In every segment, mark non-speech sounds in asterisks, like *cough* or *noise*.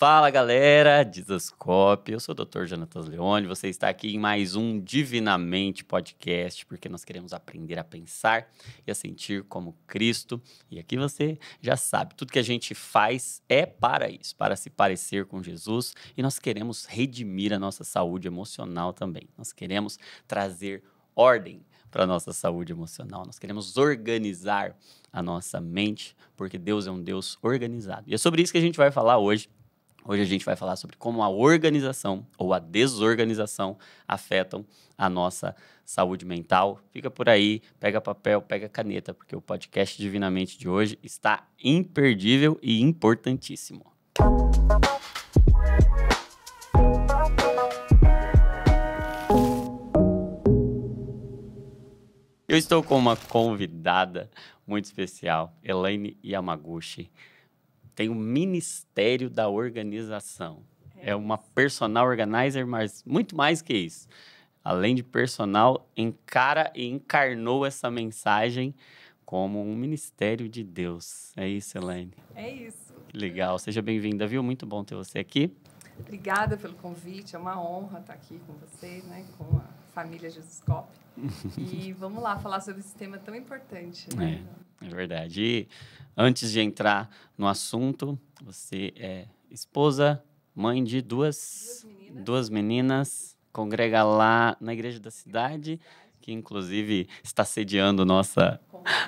Fala galera, Dizascope, eu sou o Dr. Jonatas Leone, você está aqui em mais um Divinamente Podcast, porque nós queremos aprender a pensar e a sentir como Cristo. E aqui você já sabe, tudo que a gente faz é para isso, para se parecer com Jesus, e nós queremos redimir a nossa saúde emocional também. Nós queremos trazer ordem para a nossa saúde emocional. Nós queremos organizar a nossa mente, porque Deus é um Deus organizado. E é sobre isso que a gente vai falar hoje. Hoje a gente vai falar sobre como a organização ou a desorganização afetam a nossa saúde mental. Fica por aí, pega papel, pega caneta, porque o podcast Divinamente de hoje está imperdível e importantíssimo. Eu estou com uma convidada muito especial, Elaine Yamaguchi tem o Ministério da Organização. É, é uma personal organizer, mas muito mais que isso. Além de personal, encara e encarnou essa mensagem como um ministério de Deus. É isso, Elaine. É isso. Legal. Seja bem-vinda, viu? Muito bom ter você aqui. Obrigada pelo convite. É uma honra estar aqui com você, né? Com a família Jesus Cop. e *laughs* vamos lá falar sobre esse tema tão importante. Né? É, é verdade. E antes de entrar no assunto, você é esposa, mãe de duas, duas meninas, duas meninas congrega lá na igreja da cidade que inclusive está sediando nossa,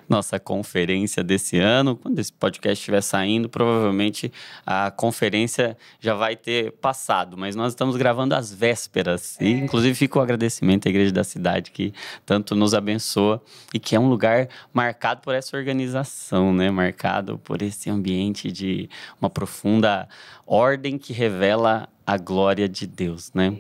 nossa conferência desse ano. Quando esse podcast estiver saindo, provavelmente a conferência já vai ter passado, mas nós estamos gravando às vésperas. É. E inclusive fica o agradecimento à Igreja da Cidade que tanto nos abençoa e que é um lugar marcado por essa organização, né? Marcado por esse ambiente de uma profunda ordem que revela a glória de Deus, né?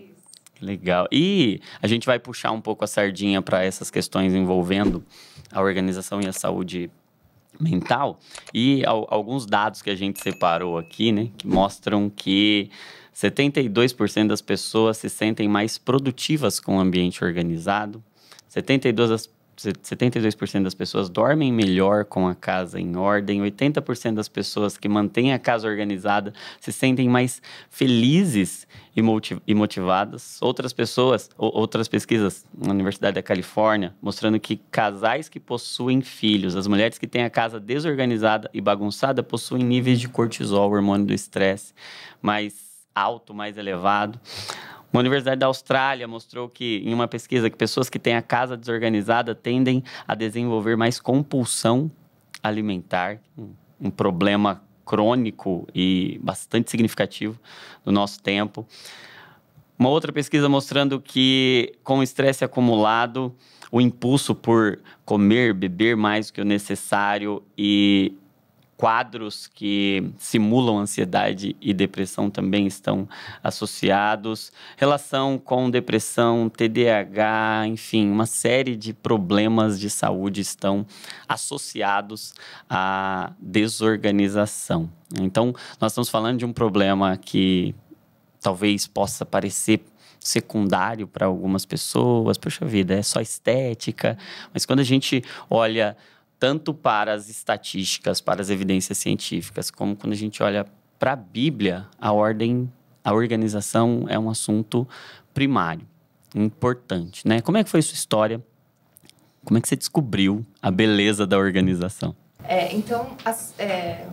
Legal. E a gente vai puxar um pouco a sardinha para essas questões envolvendo a organização e a saúde mental e ao, alguns dados que a gente separou aqui, né, que mostram que 72% das pessoas se sentem mais produtivas com o ambiente organizado, 72% das 72% das pessoas dormem melhor com a casa em ordem, 80% das pessoas que mantêm a casa organizada se sentem mais felizes e motivadas. Outras pessoas, outras pesquisas na Universidade da Califórnia, mostrando que casais que possuem filhos, as mulheres que têm a casa desorganizada e bagunçada, possuem níveis de cortisol, hormônio do estresse, mais alto, mais elevado. Uma universidade da Austrália mostrou que, em uma pesquisa, que pessoas que têm a casa desorganizada tendem a desenvolver mais compulsão alimentar, um problema crônico e bastante significativo do nosso tempo. Uma outra pesquisa mostrando que, com estresse acumulado, o impulso por comer, beber mais do que o necessário e quadros que simulam ansiedade e depressão também estão associados. Relação com depressão, TDAH, enfim, uma série de problemas de saúde estão associados à desorganização. Então, nós estamos falando de um problema que talvez possa parecer secundário para algumas pessoas, poxa vida, é só estética, mas quando a gente olha tanto para as estatísticas, para as evidências científicas, como quando a gente olha para a Bíblia, a ordem, a organização é um assunto primário, importante, né? Como é que foi sua história? Como é que você descobriu a beleza da organização? É, então, é,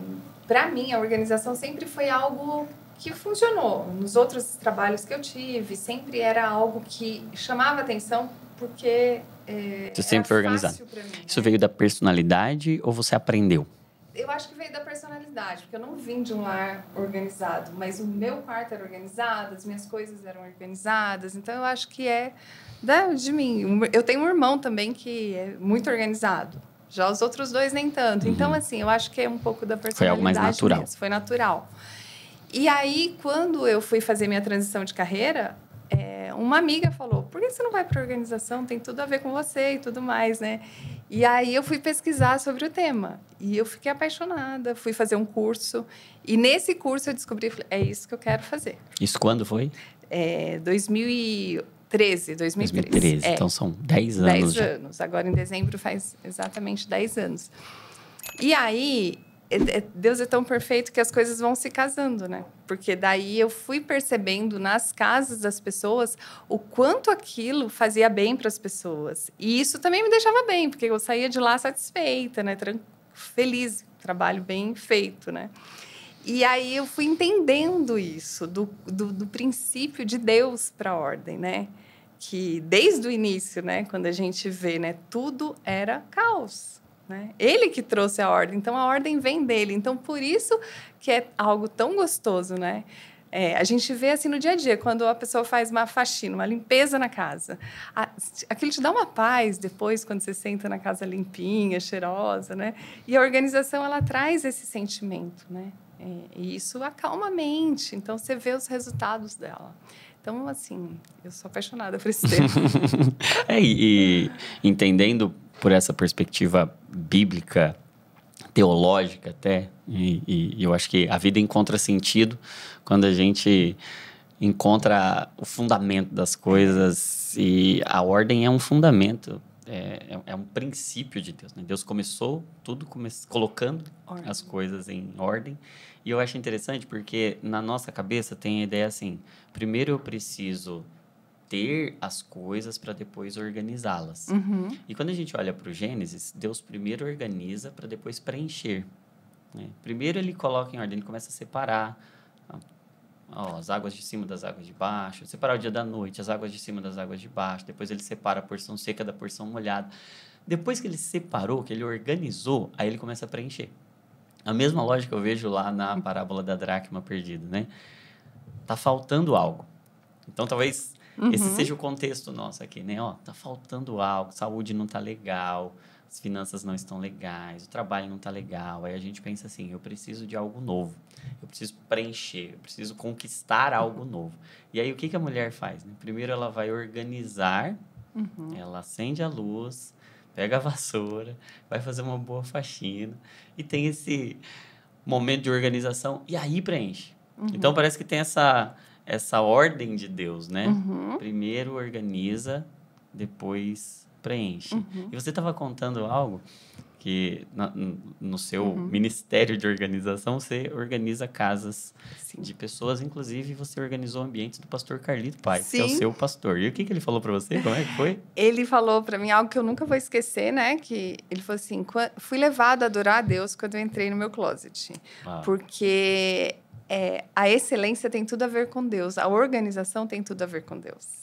para mim, a organização sempre foi algo que funcionou. Nos outros trabalhos que eu tive, sempre era algo que chamava atenção porque é, você é sempre foi organizado. Isso veio da personalidade ou você aprendeu? Eu acho que veio da personalidade, porque eu não vim de um lar organizado, mas o meu quarto era organizado, as minhas coisas eram organizadas, então eu acho que é da, de mim. Eu tenho um irmão também que é muito organizado, já os outros dois nem tanto. Uhum. Então, assim, eu acho que é um pouco da personalidade. Foi algo mais natural. Mesmo, foi natural. E aí, quando eu fui fazer minha transição de carreira, é, uma amiga falou: por que você não vai para organização? Tem tudo a ver com você e tudo mais, né? E aí eu fui pesquisar sobre o tema e eu fiquei apaixonada. Fui fazer um curso e nesse curso eu descobri: é isso que eu quero fazer. Isso quando foi? É, 2013, 2013. 2013, é, então são 10 anos. 10 anos. Agora em dezembro faz exatamente 10 anos. E aí é, é, Deus é tão perfeito que as coisas vão se casando, né? Porque daí eu fui percebendo nas casas das pessoas o quanto aquilo fazia bem para as pessoas. E isso também me deixava bem, porque eu saía de lá satisfeita, né? Feliz, trabalho bem feito, né? E aí eu fui entendendo isso, do, do, do princípio de Deus para a ordem, né? Que desde o início, né? Quando a gente vê, né? Tudo era caos né? Ele que trouxe a ordem, então a ordem vem dele. Então, por isso que é algo tão gostoso, né? É, a gente vê assim no dia a dia, quando a pessoa faz uma faxina, uma limpeza na casa. A, aquilo te dá uma paz depois, quando você senta na casa limpinha, cheirosa, né? E a organização, ela traz esse sentimento, né? É, e isso acalma a mente, então você vê os resultados dela. Então, assim, eu sou apaixonada por esse *laughs* tema. é, e entendendo por essa perspectiva bíblica, teológica até. E, e, eu acho que a vida encontra sentido quando a gente encontra o fundamento das coisas e a ordem é um fundamento. É, é, é um princípio de Deus. Né? Deus começou tudo come colocando ordem. as coisas em ordem. E eu acho interessante porque na nossa cabeça tem a ideia assim: primeiro eu preciso ter as coisas para depois organizá-las. Uhum. E quando a gente olha para o Gênesis, Deus primeiro organiza para depois preencher. Né? Primeiro ele coloca em ordem, ele começa a separar ó, as águas de cima das águas de baixo, separar o dia da noite, as águas de cima das águas de baixo, depois ele separa a porção seca da porção molhada. Depois que ele separou, que ele organizou, aí ele começa a preencher. A mesma lógica eu vejo lá na parábola da dracma perdida, né? Tá faltando algo. Então talvez uhum. esse seja o contexto nosso aqui, né? Ó, tá faltando algo, saúde não tá legal, as finanças não estão legais, o trabalho não tá legal. Aí a gente pensa assim: eu preciso de algo novo, eu preciso preencher, eu preciso conquistar algo novo. E aí o que, que a mulher faz? Né? Primeiro ela vai organizar, uhum. ela acende a luz, pega a vassoura, vai fazer uma boa faxina e tem esse momento de organização e aí preenche. Uhum. Então parece que tem essa essa ordem de Deus, né? Uhum. Primeiro organiza, depois preenche. Uhum. E você estava contando algo que na, no seu uhum. ministério de organização você organiza casas Sim. de pessoas, inclusive você organizou o ambiente do pastor Carlito Pai, Sim. que é o seu pastor. E o que, que ele falou para você? Como é que foi? *laughs* ele falou para mim algo que eu nunca vou esquecer, né? Que ele falou assim: fui levado a adorar a Deus quando eu entrei no meu closet, ah. porque é, a excelência tem tudo a ver com Deus, a organização tem tudo a ver com Deus.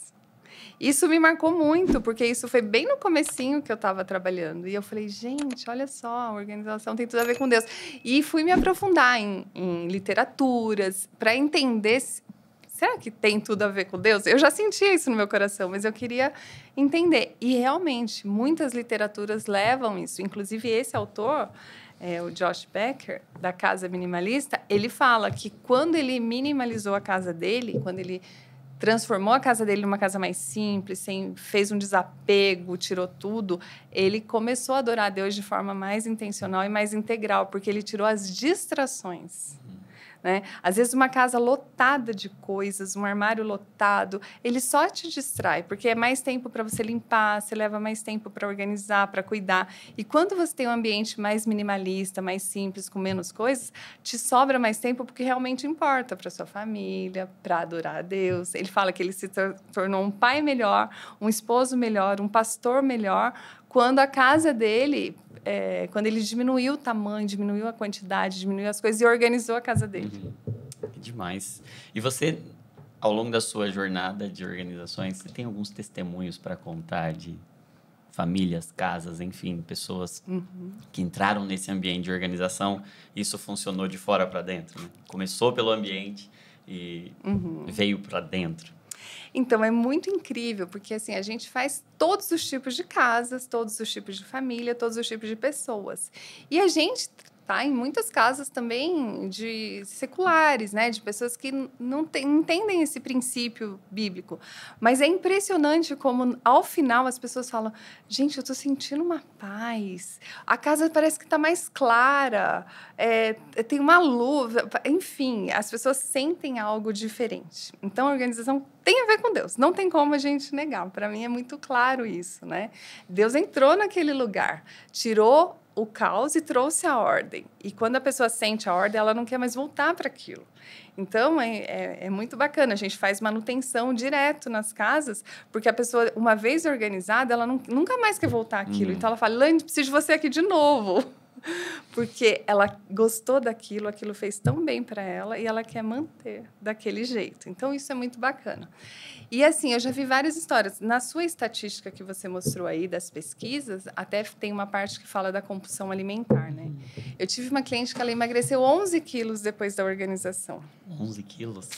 Isso me marcou muito, porque isso foi bem no comecinho que eu estava trabalhando. E eu falei, gente, olha só, a organização tem tudo a ver com Deus. E fui me aprofundar em, em literaturas para entender se, será que tem tudo a ver com Deus? Eu já sentia isso no meu coração, mas eu queria entender. E realmente, muitas literaturas levam isso. Inclusive, esse autor, é, o Josh Becker, da Casa Minimalista, ele fala que quando ele minimalizou a casa dele, quando ele transformou a casa dele numa casa mais simples, sem, fez um desapego, tirou tudo, ele começou a adorar a Deus de forma mais intencional e mais integral, porque ele tirou as distrações. Né? Às vezes, uma casa lotada de coisas, um armário lotado, ele só te distrai, porque é mais tempo para você limpar, você leva mais tempo para organizar, para cuidar. E quando você tem um ambiente mais minimalista, mais simples, com menos coisas, te sobra mais tempo porque realmente importa para sua família, para adorar a Deus. Ele fala que ele se tornou um pai melhor, um esposo melhor, um pastor melhor, quando a casa dele, é, quando ele diminuiu o tamanho, diminuiu a quantidade, diminuiu as coisas e organizou a casa dele. Uhum. Que demais. E você, ao longo da sua jornada de organizações, você tem alguns testemunhos para contar de famílias, casas, enfim, pessoas uhum. que entraram nesse ambiente de organização, isso funcionou de fora para dentro. Né? Começou pelo ambiente e uhum. veio para dentro. Então é muito incrível, porque assim, a gente faz todos os tipos de casas, todos os tipos de família, todos os tipos de pessoas. E a gente tá em muitas casas também de seculares, né, de pessoas que não te, entendem esse princípio bíblico. Mas é impressionante como ao final as pessoas falam: "Gente, eu estou sentindo uma paz. A casa parece que está mais clara, é, é, tem uma luz, enfim, as pessoas sentem algo diferente". Então a organização tem a ver com Deus, não tem como a gente negar. Para mim é muito claro isso, né? Deus entrou naquele lugar, tirou o caos e trouxe a ordem. E quando a pessoa sente a ordem, ela não quer mais voltar para aquilo. Então é, é, é, muito bacana. A gente faz manutenção direto nas casas, porque a pessoa, uma vez organizada, ela não, nunca mais quer voltar aquilo. Uhum. Então ela fala: Lani, preciso de você aqui de novo. *laughs* porque ela gostou daquilo, aquilo fez tão bem para ela e ela quer manter daquele jeito. Então isso é muito bacana. E assim, eu já vi várias histórias. Na sua estatística que você mostrou aí das pesquisas, até tem uma parte que fala da compulsão alimentar, né? Uhum. Eu tive uma cliente que ela emagreceu 11 quilos depois da organização. 11 quilos?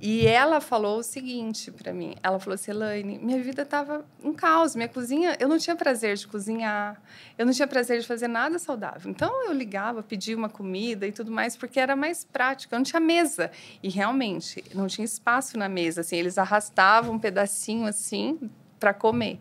E ela falou o seguinte para mim. Ela falou assim, Elaine, minha vida estava um caos. Minha cozinha, eu não tinha prazer de cozinhar. Eu não tinha prazer de fazer nada saudável. Então, eu ligava, pedia uma comida e tudo mais, porque era mais prático. Eu não tinha mesa. E, realmente, não tinha espaço na mesa. Assim, eles arrastavam um pedacinho, assim, para comer.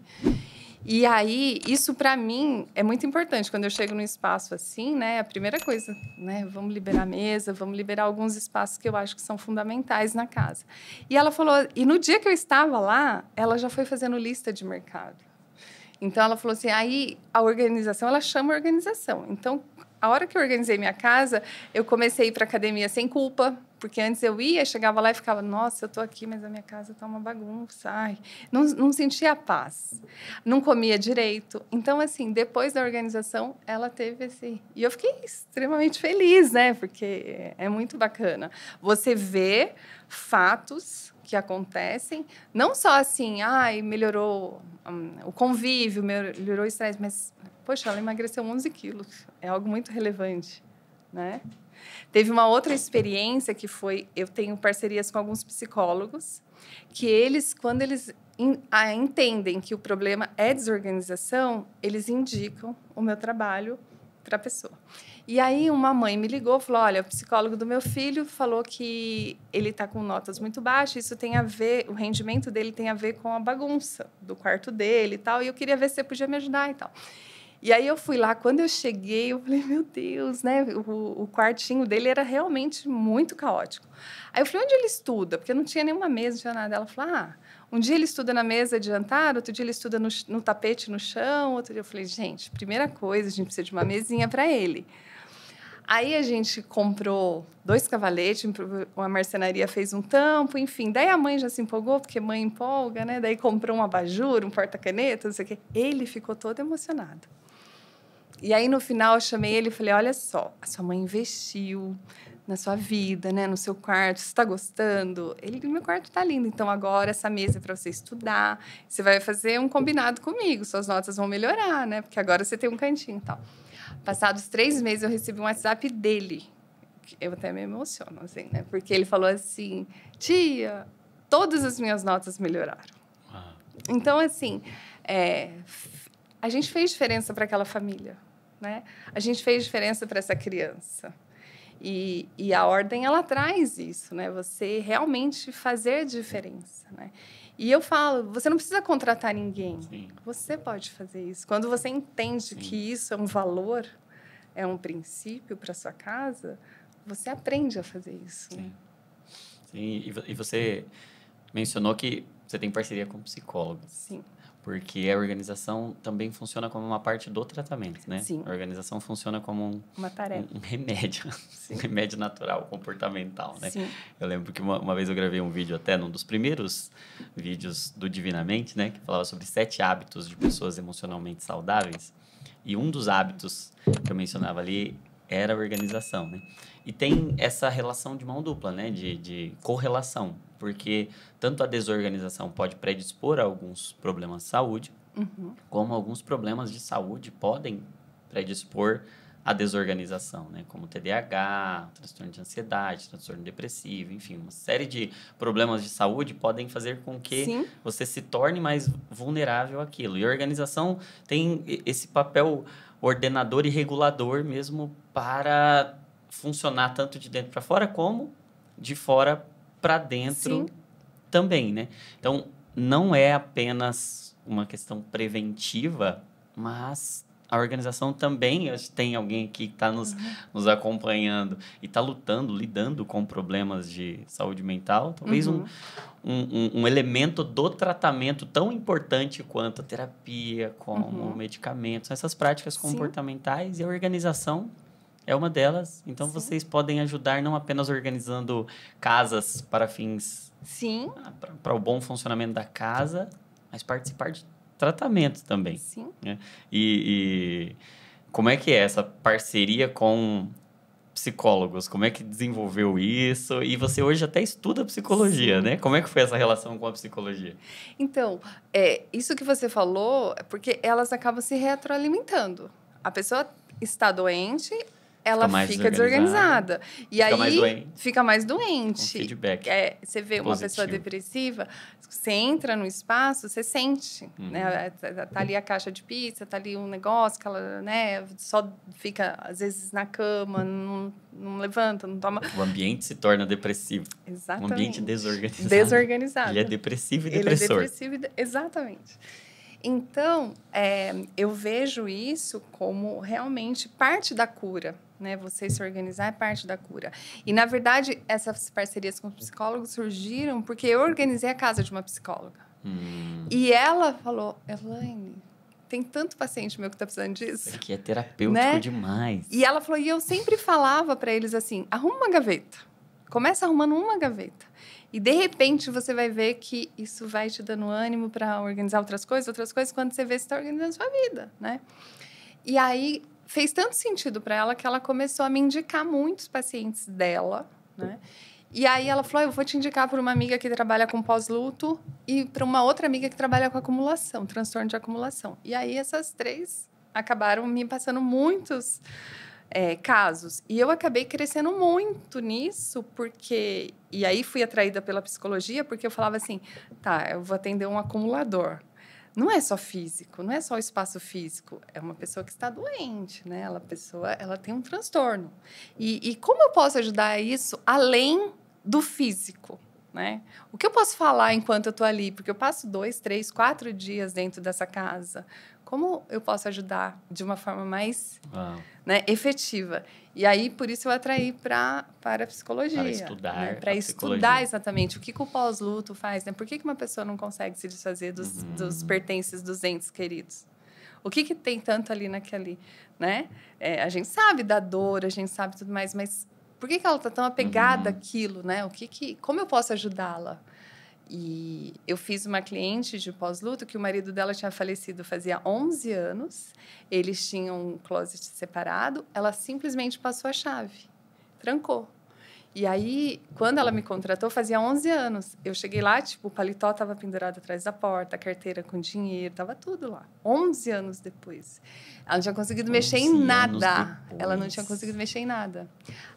E aí, isso para mim é muito importante. Quando eu chego num espaço assim, né, a primeira coisa, né, vamos liberar a mesa, vamos liberar alguns espaços que eu acho que são fundamentais na casa. E ela falou, e no dia que eu estava lá, ela já foi fazendo lista de mercado. Então ela falou assim, aí a organização, ela chama a organização. Então, a hora que eu organizei minha casa, eu comecei a ir para academia sem culpa, porque antes eu ia, chegava lá e ficava, nossa, eu tô aqui, mas a minha casa tá uma bagunça. Ai. Não, não sentia paz. Não comia direito. Então, assim, depois da organização, ela teve esse. E eu fiquei extremamente feliz, né? Porque é muito bacana. Você vê fatos que acontecem, não só assim, ai, melhorou hum, o convívio, melhorou o estresse, mas, poxa, ela emagreceu 11 quilos. É algo muito relevante né? Teve uma outra experiência que foi, eu tenho parcerias com alguns psicólogos, que eles, quando eles ah, entendem que o problema é desorganização, eles indicam o meu trabalho para a pessoa. E aí uma mãe me ligou, falou: "Olha, o psicólogo do meu filho falou que ele está com notas muito baixas, isso tem a ver, o rendimento dele tem a ver com a bagunça do quarto dele e tal, e eu queria ver se você podia me ajudar e tal". E aí eu fui lá, quando eu cheguei, eu falei, meu Deus, né? O, o quartinho dele era realmente muito caótico. Aí eu falei, onde ele estuda? Porque não tinha nenhuma mesa, de jantar nada. Ela falou, ah, um dia ele estuda na mesa de jantar, outro dia ele estuda no, no tapete no chão, outro dia eu falei, gente, primeira coisa, a gente precisa de uma mesinha para ele. Aí a gente comprou dois cavaletes, uma marcenaria fez um tampo, enfim. Daí a mãe já se empolgou, porque mãe empolga, né? Daí comprou um abajur, um porta-caneta, não sei o quê. Ele ficou todo emocionado. E aí, no final, eu chamei ele e falei: Olha só, a sua mãe investiu na sua vida, né? No seu quarto, você está gostando? Ele, meu quarto está lindo, então agora essa mesa é para você estudar. Você vai fazer um combinado comigo, suas notas vão melhorar, né? Porque agora você tem um cantinho e tal. Passados três meses, eu recebi um WhatsApp dele. Eu até me emociono, assim, né? Porque ele falou assim: Tia, todas as minhas notas melhoraram. Então, assim, é, a gente fez diferença para aquela família né? A gente fez diferença para essa criança. E, e, a ordem ela traz isso, né? Você realmente fazer diferença, né? E eu falo, você não precisa contratar ninguém. Sim. Você pode fazer isso. Quando você entende Sim. que isso é um valor, é um princípio para sua casa, você aprende a fazer isso. Sim. Né? Sim. E, e você mencionou que você tem parceria com psicólogos. Sim. Porque a organização também funciona como uma parte do tratamento, né? Sim. A organização funciona como um, uma tarefa. um remédio, *laughs* um remédio natural, comportamental, né? Sim. Eu lembro que uma, uma vez eu gravei um vídeo até, num dos primeiros vídeos do Divinamente, né? Que falava sobre sete hábitos de pessoas emocionalmente saudáveis. E um dos hábitos que eu mencionava ali era a organização, né? E tem essa relação de mão dupla, né? De, de correlação porque tanto a desorganização pode predispor a alguns problemas de saúde, uhum. como alguns problemas de saúde podem predispor a desorganização, né? como TDAH, transtorno de ansiedade, transtorno depressivo, enfim, uma série de problemas de saúde podem fazer com que Sim. você se torne mais vulnerável àquilo. E a organização tem esse papel ordenador e regulador mesmo para funcionar tanto de dentro para fora como de fora para dentro Sim. também, né? Então, não é apenas uma questão preventiva, mas a organização também tem alguém aqui que está nos, uhum. nos acompanhando e está lutando, lidando com problemas de saúde mental. Talvez uhum. um, um, um, elemento do tratamento tão importante quanto a terapia, como uhum. medicamentos, essas práticas comportamentais Sim. e a organização é uma delas. Então Sim. vocês podem ajudar não apenas organizando casas para fins. Sim. Ah, para o bom funcionamento da casa, mas participar de tratamento também. Sim. Né? E, e como é que é essa parceria com psicólogos? Como é que desenvolveu isso? E você hoje até estuda psicologia, Sim. né? Como é que foi essa relação com a psicologia? Então, é, isso que você falou é porque elas acabam se retroalimentando. A pessoa está doente, ela fica, fica desorganizada. E fica aí mais doente, fica mais doente. feedback. É, você vê positivo. uma pessoa depressiva, você entra no espaço, você sente, uhum. né? Tá, tá ali a caixa de pizza, tá ali um negócio que ela, né, só fica às vezes na cama, uhum. não, não levanta, não toma. O ambiente se torna depressivo. Exatamente. Um ambiente desorganizado. Desorganizado. Ele é depressivo e depressor. Ele é depressivo e de... exatamente. Então, é, eu vejo isso como realmente parte da cura né? Você se organizar é parte da cura. E na verdade, essas parcerias com psicólogos surgiram porque eu organizei a casa de uma psicóloga. Hum. E ela falou: "Elaine, tem tanto paciente meu que está precisando disso. Isso é aqui é terapêutico né? demais. E ela falou, e eu sempre falava para eles assim: arruma uma gaveta. Começa arrumando uma gaveta. E de repente você vai ver que isso vai te dando ânimo para organizar outras coisas, outras coisas, quando você vê que está organizando a sua vida, né? E aí fez tanto sentido para ela que ela começou a me indicar muitos pacientes dela, né? E aí ela falou: ah, "Eu vou te indicar para uma amiga que trabalha com pós-luto e para uma outra amiga que trabalha com acumulação, transtorno de acumulação". E aí essas três acabaram me passando muitos é, casos. E eu acabei crescendo muito nisso, porque. E aí fui atraída pela psicologia, porque eu falava assim: tá, eu vou atender um acumulador não é só físico, não é só o espaço físico. É uma pessoa que está doente, né? Ela, pessoa, ela tem um transtorno. E, e como eu posso ajudar isso além do físico? Né? O que eu posso falar enquanto eu estou ali? Porque eu passo dois, três, quatro dias dentro dessa casa como eu posso ajudar de uma forma mais né, efetiva? E aí, por isso, eu atraí pra, para a psicologia. Para estudar. Né? Para estudar exatamente o que, que o pós-luto faz. Né? Por que, que uma pessoa não consegue se desfazer dos, uhum. dos pertences dos entes queridos? O que, que tem tanto ali naquele, né? É, a gente sabe da dor, a gente sabe tudo mais, mas por que, que ela está tão apegada uhum. àquilo, né? O que que, como eu posso ajudá-la? E eu fiz uma cliente de pós-luto que o marido dela tinha falecido fazia 11 anos, eles tinham um closet separado, ela simplesmente passou a chave, trancou. E aí, quando ela me contratou, fazia 11 anos. Eu cheguei lá, tipo, o paletó estava pendurado atrás da porta, a carteira com dinheiro, estava tudo lá. 11 anos depois. Ela não tinha conseguido mexer em nada. Ela não tinha conseguido mexer em nada.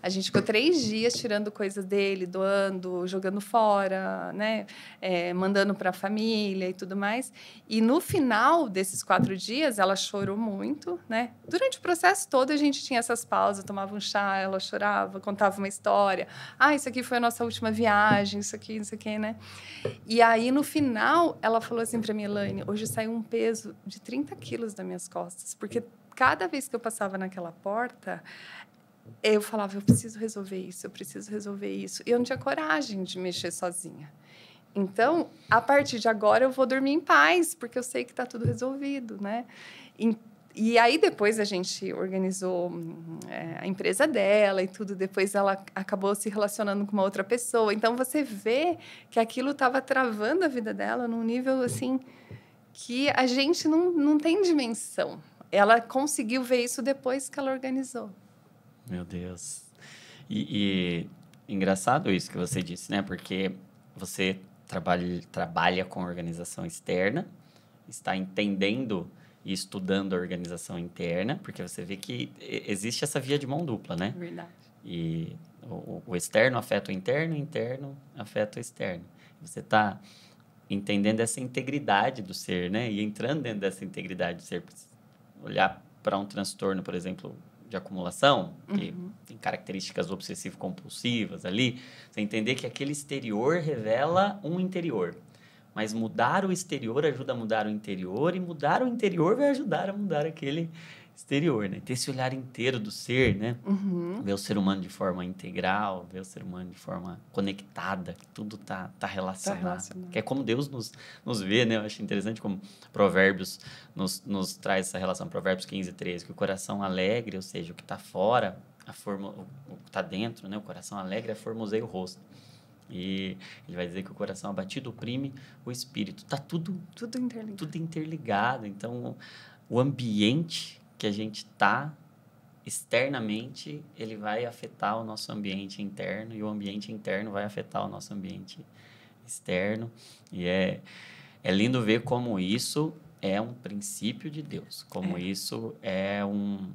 A gente ficou três dias tirando coisas dele, doando, jogando fora, né? É, mandando para a família e tudo mais. E no final desses quatro dias, ela chorou muito, né? Durante o processo todo, a gente tinha essas pausas, tomava um chá, ela chorava, contava uma história ah, isso aqui foi a nossa última viagem, isso aqui, isso aqui, né? E aí, no final, ela falou assim para mim, Elaine, hoje saiu um peso de 30 quilos das minhas costas, porque cada vez que eu passava naquela porta, eu falava, eu preciso resolver isso, eu preciso resolver isso. E eu não tinha coragem de mexer sozinha. Então, a partir de agora, eu vou dormir em paz, porque eu sei que está tudo resolvido, né? Então, e aí depois a gente organizou hum, é, a empresa dela e tudo. Depois ela acabou se relacionando com uma outra pessoa. Então você vê que aquilo estava travando a vida dela num nível assim que a gente não, não tem dimensão. Ela conseguiu ver isso depois que ela organizou. Meu Deus. E, e engraçado isso que você disse, né? Porque você trabalha, trabalha com organização externa, está entendendo e estudando a organização interna, porque você vê que existe essa via de mão dupla, né? Verdade. E o, o externo afeta o interno, o interno afeta o externo. Você está entendendo essa integridade do ser, né? E entrando dentro dessa integridade do ser, olhar para um transtorno, por exemplo, de acumulação, que uhum. tem características obsessivo-compulsivas ali, você entender que aquele exterior revela um interior. Mas mudar o exterior ajuda a mudar o interior, e mudar o interior vai ajudar a mudar aquele exterior, né? Ter esse olhar inteiro do ser, né? Uhum. Ver o ser humano de forma integral, ver o ser humano de forma conectada, que tudo tá, tá relacionado. Tá relacionado. Que é como Deus nos, nos vê, né? Eu acho interessante como Provérbios nos, nos traz essa relação. Provérbios 15, 13, que o coração alegre, ou seja, o que está fora, a forma, o que está dentro, né? O coração alegre formoseia o rosto. E ele vai dizer que o coração abatido oprime o espírito. Tá tudo tudo interligado. Tudo interligado. Então, o ambiente que a gente tá externamente, ele vai afetar o nosso ambiente interno e o ambiente interno vai afetar o nosso ambiente externo. E é é lindo ver como isso é um princípio de Deus, como é. isso é um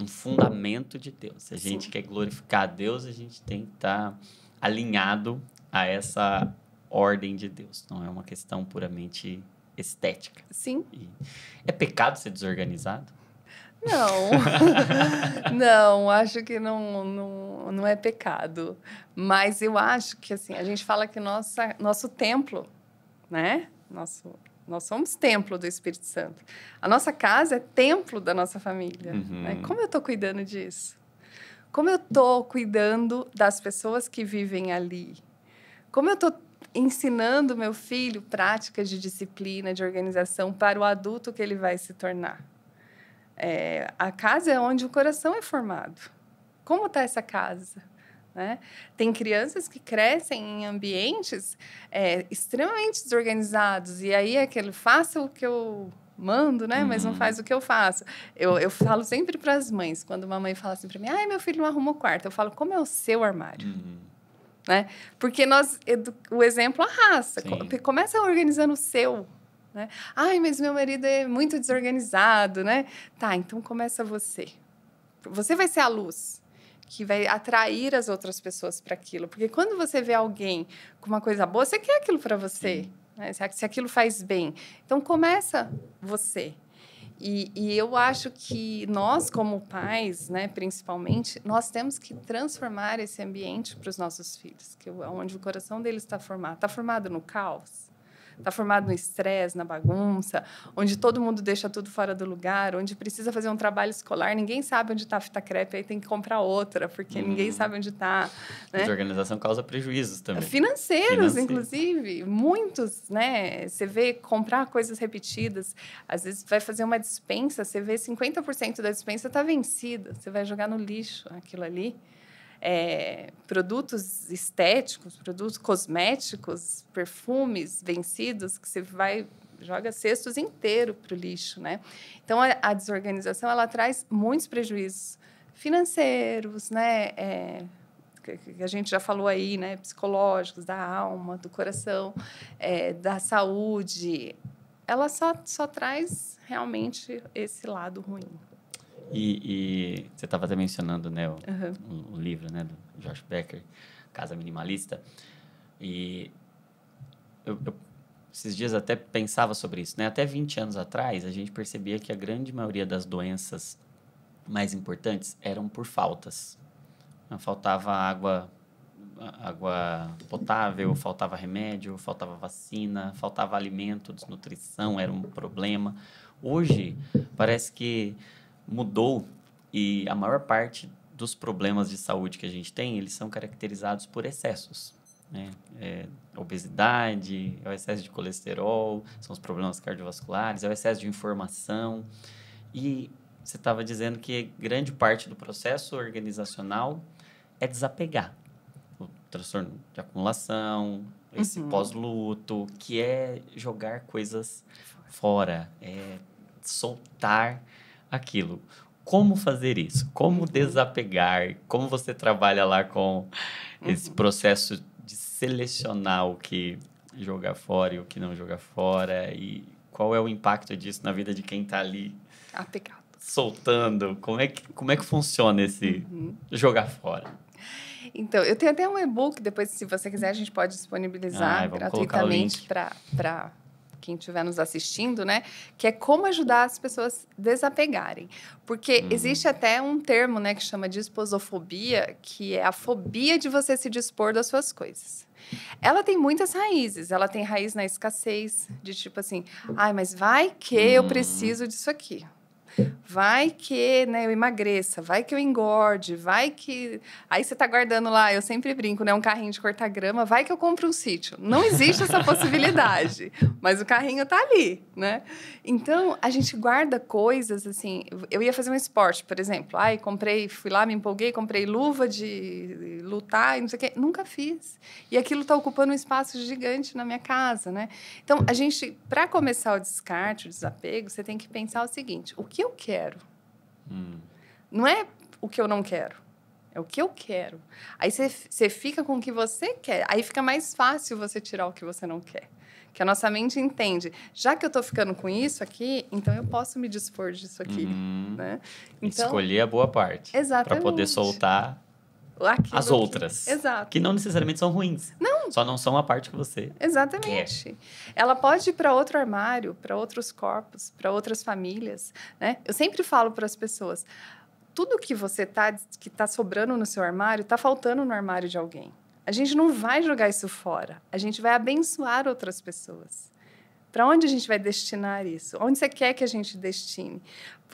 um fundamento de Deus. Se a gente Sim. quer glorificar a Deus, a gente tem que estar tá alinhado a essa ordem de Deus. Não é uma questão puramente estética. Sim. E é pecado ser desorganizado? Não, *laughs* não, acho que não, não, não é pecado. Mas eu acho que, assim, a gente fala que nossa, nosso templo, né? Nosso, nós somos templo do Espírito Santo. A nossa casa é templo da nossa família. Né? Uhum. Né? Como eu estou cuidando disso? Como eu estou cuidando das pessoas que vivem ali? Como eu estou ensinando meu filho práticas de disciplina, de organização para o adulto que ele vai se tornar? É, a casa é onde o coração é formado. Como está essa casa? Né? Tem crianças que crescem em ambientes é, extremamente desorganizados, e aí é aquele faça o que eu mando, né? Uhum. Mas não uhum. faz o que eu faço. Eu, eu falo sempre para as mães, quando uma mãe fala assim para mim, ai, meu filho não arrumou quarto. Eu falo, como é o seu armário? Uhum. Né? Porque nós, o exemplo arrasta. Sim. Começa organizando o seu. Né? Ai, mas meu marido é muito desorganizado, né? Tá, então começa você. Você vai ser a luz que vai atrair as outras pessoas para aquilo, porque quando você vê alguém com uma coisa boa, você quer aquilo para você. Sim né? se aquilo faz bem. Então, começa você. E, e, eu acho que nós, como pais, né, principalmente, nós temos que transformar esse ambiente para os nossos filhos, que é onde o coração deles está formado. Está formado no caos? está formado no estresse, na bagunça, onde todo mundo deixa tudo fora do lugar, onde precisa fazer um trabalho escolar, ninguém sabe onde está a fita crepe, aí tem que comprar outra, porque hum. ninguém sabe onde está. Né? Desorganização causa prejuízos também. Financeiros, Financeiros, inclusive. Muitos, né? Você vê comprar coisas repetidas, às vezes vai fazer uma dispensa, você vê 50% da dispensa está vencida, você vai jogar no lixo aquilo ali é, produtos estéticos, produtos cosméticos, perfumes vencidos, que você vai joga cestos inteiro para o lixo, né? Então a, a, desorganização ela traz muitos prejuízos financeiros, né? É, que, a gente já falou aí, né? Psicológicos, da alma, do coração, é, da saúde. Ela só, só traz realmente esse lado ruim. E, e você estava até mencionando né, o, uhum. o, o, livro né, do George Becker, Casa Minimalista. E eu, eu, esses dias até pensava sobre isso. Né? Até 20 anos atrás, a gente percebia que a grande maioria das doenças mais importantes eram por faltas. Faltava água água potável, faltava remédio, faltava vacina, faltava alimento, desnutrição era um problema. Hoje, parece que mudou e a maior parte dos problemas de saúde que a gente tem, eles são caracterizados por excessos. Né? É, obesidade, é o excesso de colesterol, são os problemas cardiovasculares, é o excesso de informação. E você estava dizendo que grande parte do processo organizacional é desapegar. O transtorno de acumulação, esse uhum. pós-luto, que é jogar coisas fora, é soltar aquilo. Como fazer isso? Como uhum. desapegar? Como você trabalha lá com esse uhum. processo de selecionar o que jogar fora e o que não jogar fora? E qual é o impacto disso na vida de quem está ali? Apegado. Soltando. Como é que, como é que funciona esse uhum. jogar fora? Então, eu tenho até um e-book, depois, se você quiser, a gente pode disponibilizar ah, gratuitamente para quem estiver nos assistindo, né? Que é como ajudar as pessoas desapegarem. Porque uhum. existe até um termo, né, que chama disposofobia, que é a fobia de você se dispor das suas coisas. Ela tem muitas raízes. Ela tem raiz na escassez, de tipo assim, ai, mas vai que eu uhum. preciso disso aqui. Vai que né, eu emagreça, vai que eu engorde, vai que. Aí você tá guardando lá, eu sempre brinco, né? Um carrinho de cortar grama, vai que eu compro um sítio. Não existe essa possibilidade. *laughs* Mas o carrinho tá ali, né? Então, a gente guarda coisas assim. Eu ia fazer um esporte, por exemplo. Ai, comprei, fui lá, me empolguei, comprei luva de lutar e não sei o quê. Nunca fiz. E aquilo tá ocupando um espaço gigante na minha casa, né? Então, a gente, para começar o descarte, o desapego, você tem que pensar o seguinte: o que que eu quero. Hum. Não é o que eu não quero. É o que eu quero. Aí você fica com o que você quer. Aí fica mais fácil você tirar o que você não quer. Que a nossa mente entende. Já que eu tô ficando com isso aqui, então eu posso me dispor disso aqui. Hum. Né? Então, Escolher a boa parte. Exatamente. Para poder soltar Aquilo As outras. Que... Exato. Que não necessariamente são ruins. Não. Só não são a parte que você. Exatamente. Quer. Ela pode ir para outro armário, para outros corpos, para outras famílias. Né? Eu sempre falo para as pessoas: tudo que você tá, que tá sobrando no seu armário, tá faltando no armário de alguém. A gente não vai jogar isso fora. A gente vai abençoar outras pessoas. Para onde a gente vai destinar isso? Onde você quer que a gente destine?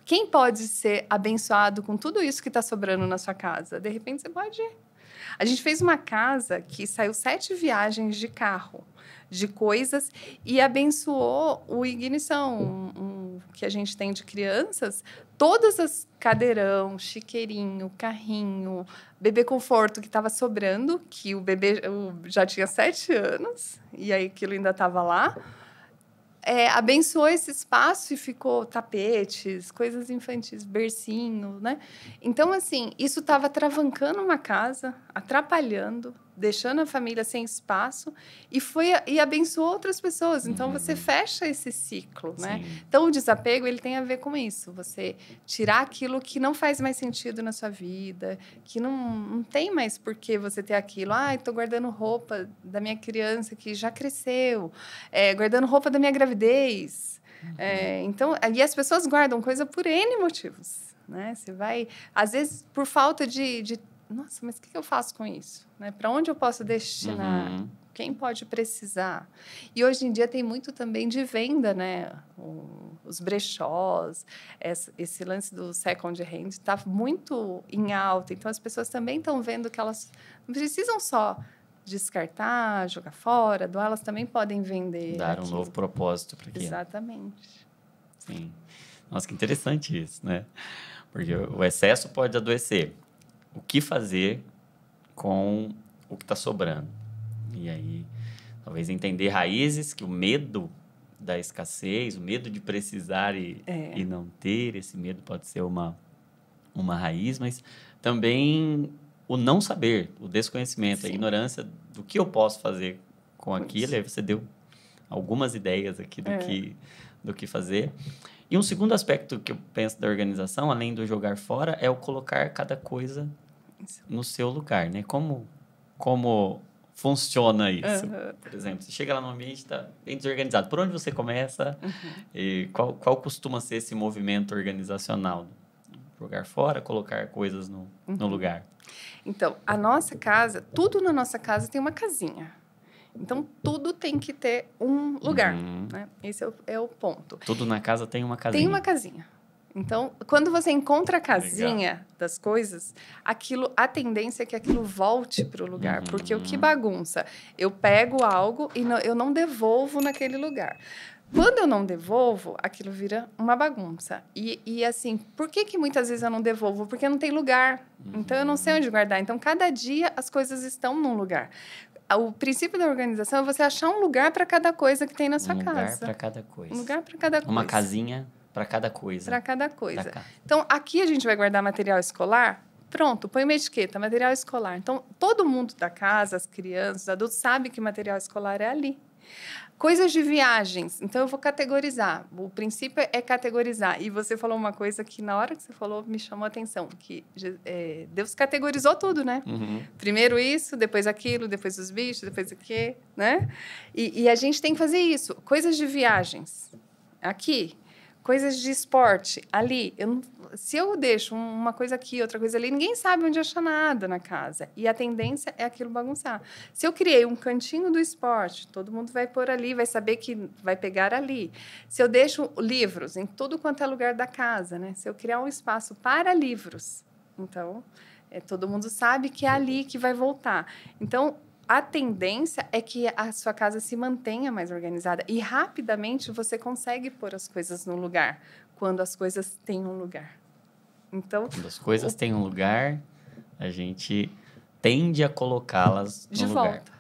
Quem pode ser abençoado com tudo isso que está sobrando na sua casa? De repente você pode. Ir. A gente fez uma casa que saiu sete viagens de carro, de coisas, e abençoou o Ignição, um, um, que a gente tem de crianças, todas as cadeirão, chiqueirinho, carrinho, bebê conforto que estava sobrando, que o bebê já tinha sete anos, e aí aquilo ainda estava lá é, abençoou esse espaço e ficou tapetes, coisas infantis, bercinho, né? Então, assim, isso estava travancando uma casa, atrapalhando, deixando a família sem espaço e foi e abençoou outras pessoas. Então uhum. você fecha esse ciclo, né? Sim. né? Então o desapego ele tem a ver com isso. Você tirar aquilo que não faz mais sentido na sua vida, que não, não tem mais por que você ter aquilo. Ah, estou guardando roupa da minha criança que já cresceu, é, guardando roupa da minha gravidez. Uhum. É, então, e as pessoas guardam coisa por N motivos. Né? Você vai, às vezes, por falta de, de nossa, mas o que eu faço com isso? Né? Para onde eu posso destinar? Uhum. Quem pode precisar? E hoje em dia tem muito também de venda, né? O, os brechós, esse lance do second hand está muito em alta. Então as pessoas também estão vendo que elas não precisam só descartar, jogar fora, doar, elas também podem vender. Dar aqui. um novo propósito para aquilo. Exatamente. Sim. Nossa, que interessante isso, né? Porque o excesso pode adoecer, o que fazer com o que está sobrando. E aí, talvez entender raízes, que o medo da escassez, o medo de precisar e, é. e não ter, esse medo pode ser uma, uma raiz, mas também o não saber, o desconhecimento, Sim. a ignorância do que eu posso fazer com aquilo. aí você deu algumas ideias aqui do, é. que, do que fazer. E um segundo aspecto que eu penso da organização, além do jogar fora, é o colocar cada coisa no seu lugar, né? Como, como funciona isso? Uhum. Por exemplo, você chega lá no ambiente está bem desorganizado. Por onde você começa? Uhum. E qual, qual costuma ser esse movimento organizacional? Jogar fora, colocar coisas no, uhum. no lugar. Então, a nossa casa, tudo na nossa casa tem uma casinha. Então, tudo tem que ter um lugar. Uhum. Né? Esse é o, é o ponto. Tudo na casa tem uma casinha. Tem uma casinha. Então, quando você encontra a casinha Legal. das coisas, aquilo, a tendência é que aquilo volte para o lugar. Uhum. Porque o que bagunça? Eu pego algo e não, eu não devolvo naquele lugar. Quando eu não devolvo, aquilo vira uma bagunça. E, e assim, por que, que muitas vezes eu não devolvo? Porque não tem lugar. Então eu não sei uhum. onde guardar. Então cada dia as coisas estão num lugar. O princípio da organização é você achar um lugar para cada coisa que tem na sua casa. Um lugar para cada coisa. Um lugar para cada coisa. Uma casinha para cada coisa. Para cada coisa. Então, aqui a gente vai guardar material escolar. Pronto, põe uma etiqueta, material escolar. Então, todo mundo da casa, as crianças, os adultos, sabe que material escolar é ali. Coisas de viagens. Então, eu vou categorizar. O princípio é categorizar. E você falou uma coisa que, na hora que você falou, me chamou a atenção. Que é, Deus categorizou tudo, né? Uhum. Primeiro isso, depois aquilo, depois os bichos, depois o quê, né? E, e a gente tem que fazer isso. Coisas de viagens. Aqui coisas de esporte ali. Eu se eu deixo uma coisa aqui, outra coisa ali, ninguém sabe onde achar nada na casa. E a tendência é aquilo bagunçar. Se eu criei um cantinho do esporte, todo mundo vai pôr ali, vai saber que vai pegar ali. Se eu deixo livros em todo quanto é lugar da casa, né? Se eu criar um espaço para livros, então é, todo mundo sabe que é ali que vai voltar. Então, a tendência é que a sua casa se mantenha mais organizada e rapidamente você consegue pôr as coisas no lugar quando as coisas têm um lugar. Então, quando as coisas o... têm um lugar, a gente tende a colocá-las no de lugar. volta.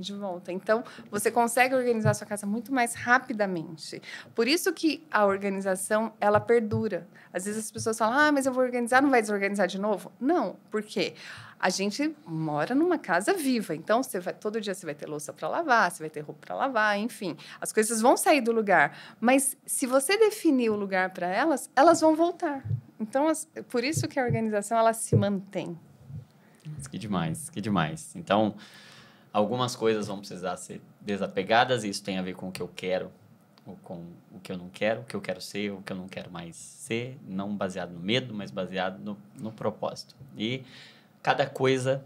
De volta. Então, você consegue organizar sua casa muito mais rapidamente. Por isso que a organização, ela perdura. Às vezes as pessoas falam, ah, mas eu vou organizar, não vai desorganizar de novo? Não, por quê? Porque a gente mora numa casa viva, então você vai, todo dia você vai ter louça para lavar, você vai ter roupa para lavar, enfim, as coisas vão sair do lugar. Mas se você definir o lugar para elas, elas vão voltar. Então, as, por isso que a organização ela se mantém. Que demais, que demais. Então, algumas coisas vão precisar ser desapegadas, e isso tem a ver com o que eu quero ou com o que eu não quero, o que eu quero ser, o que eu não quero mais ser, não baseado no medo, mas baseado no, no propósito. E Cada coisa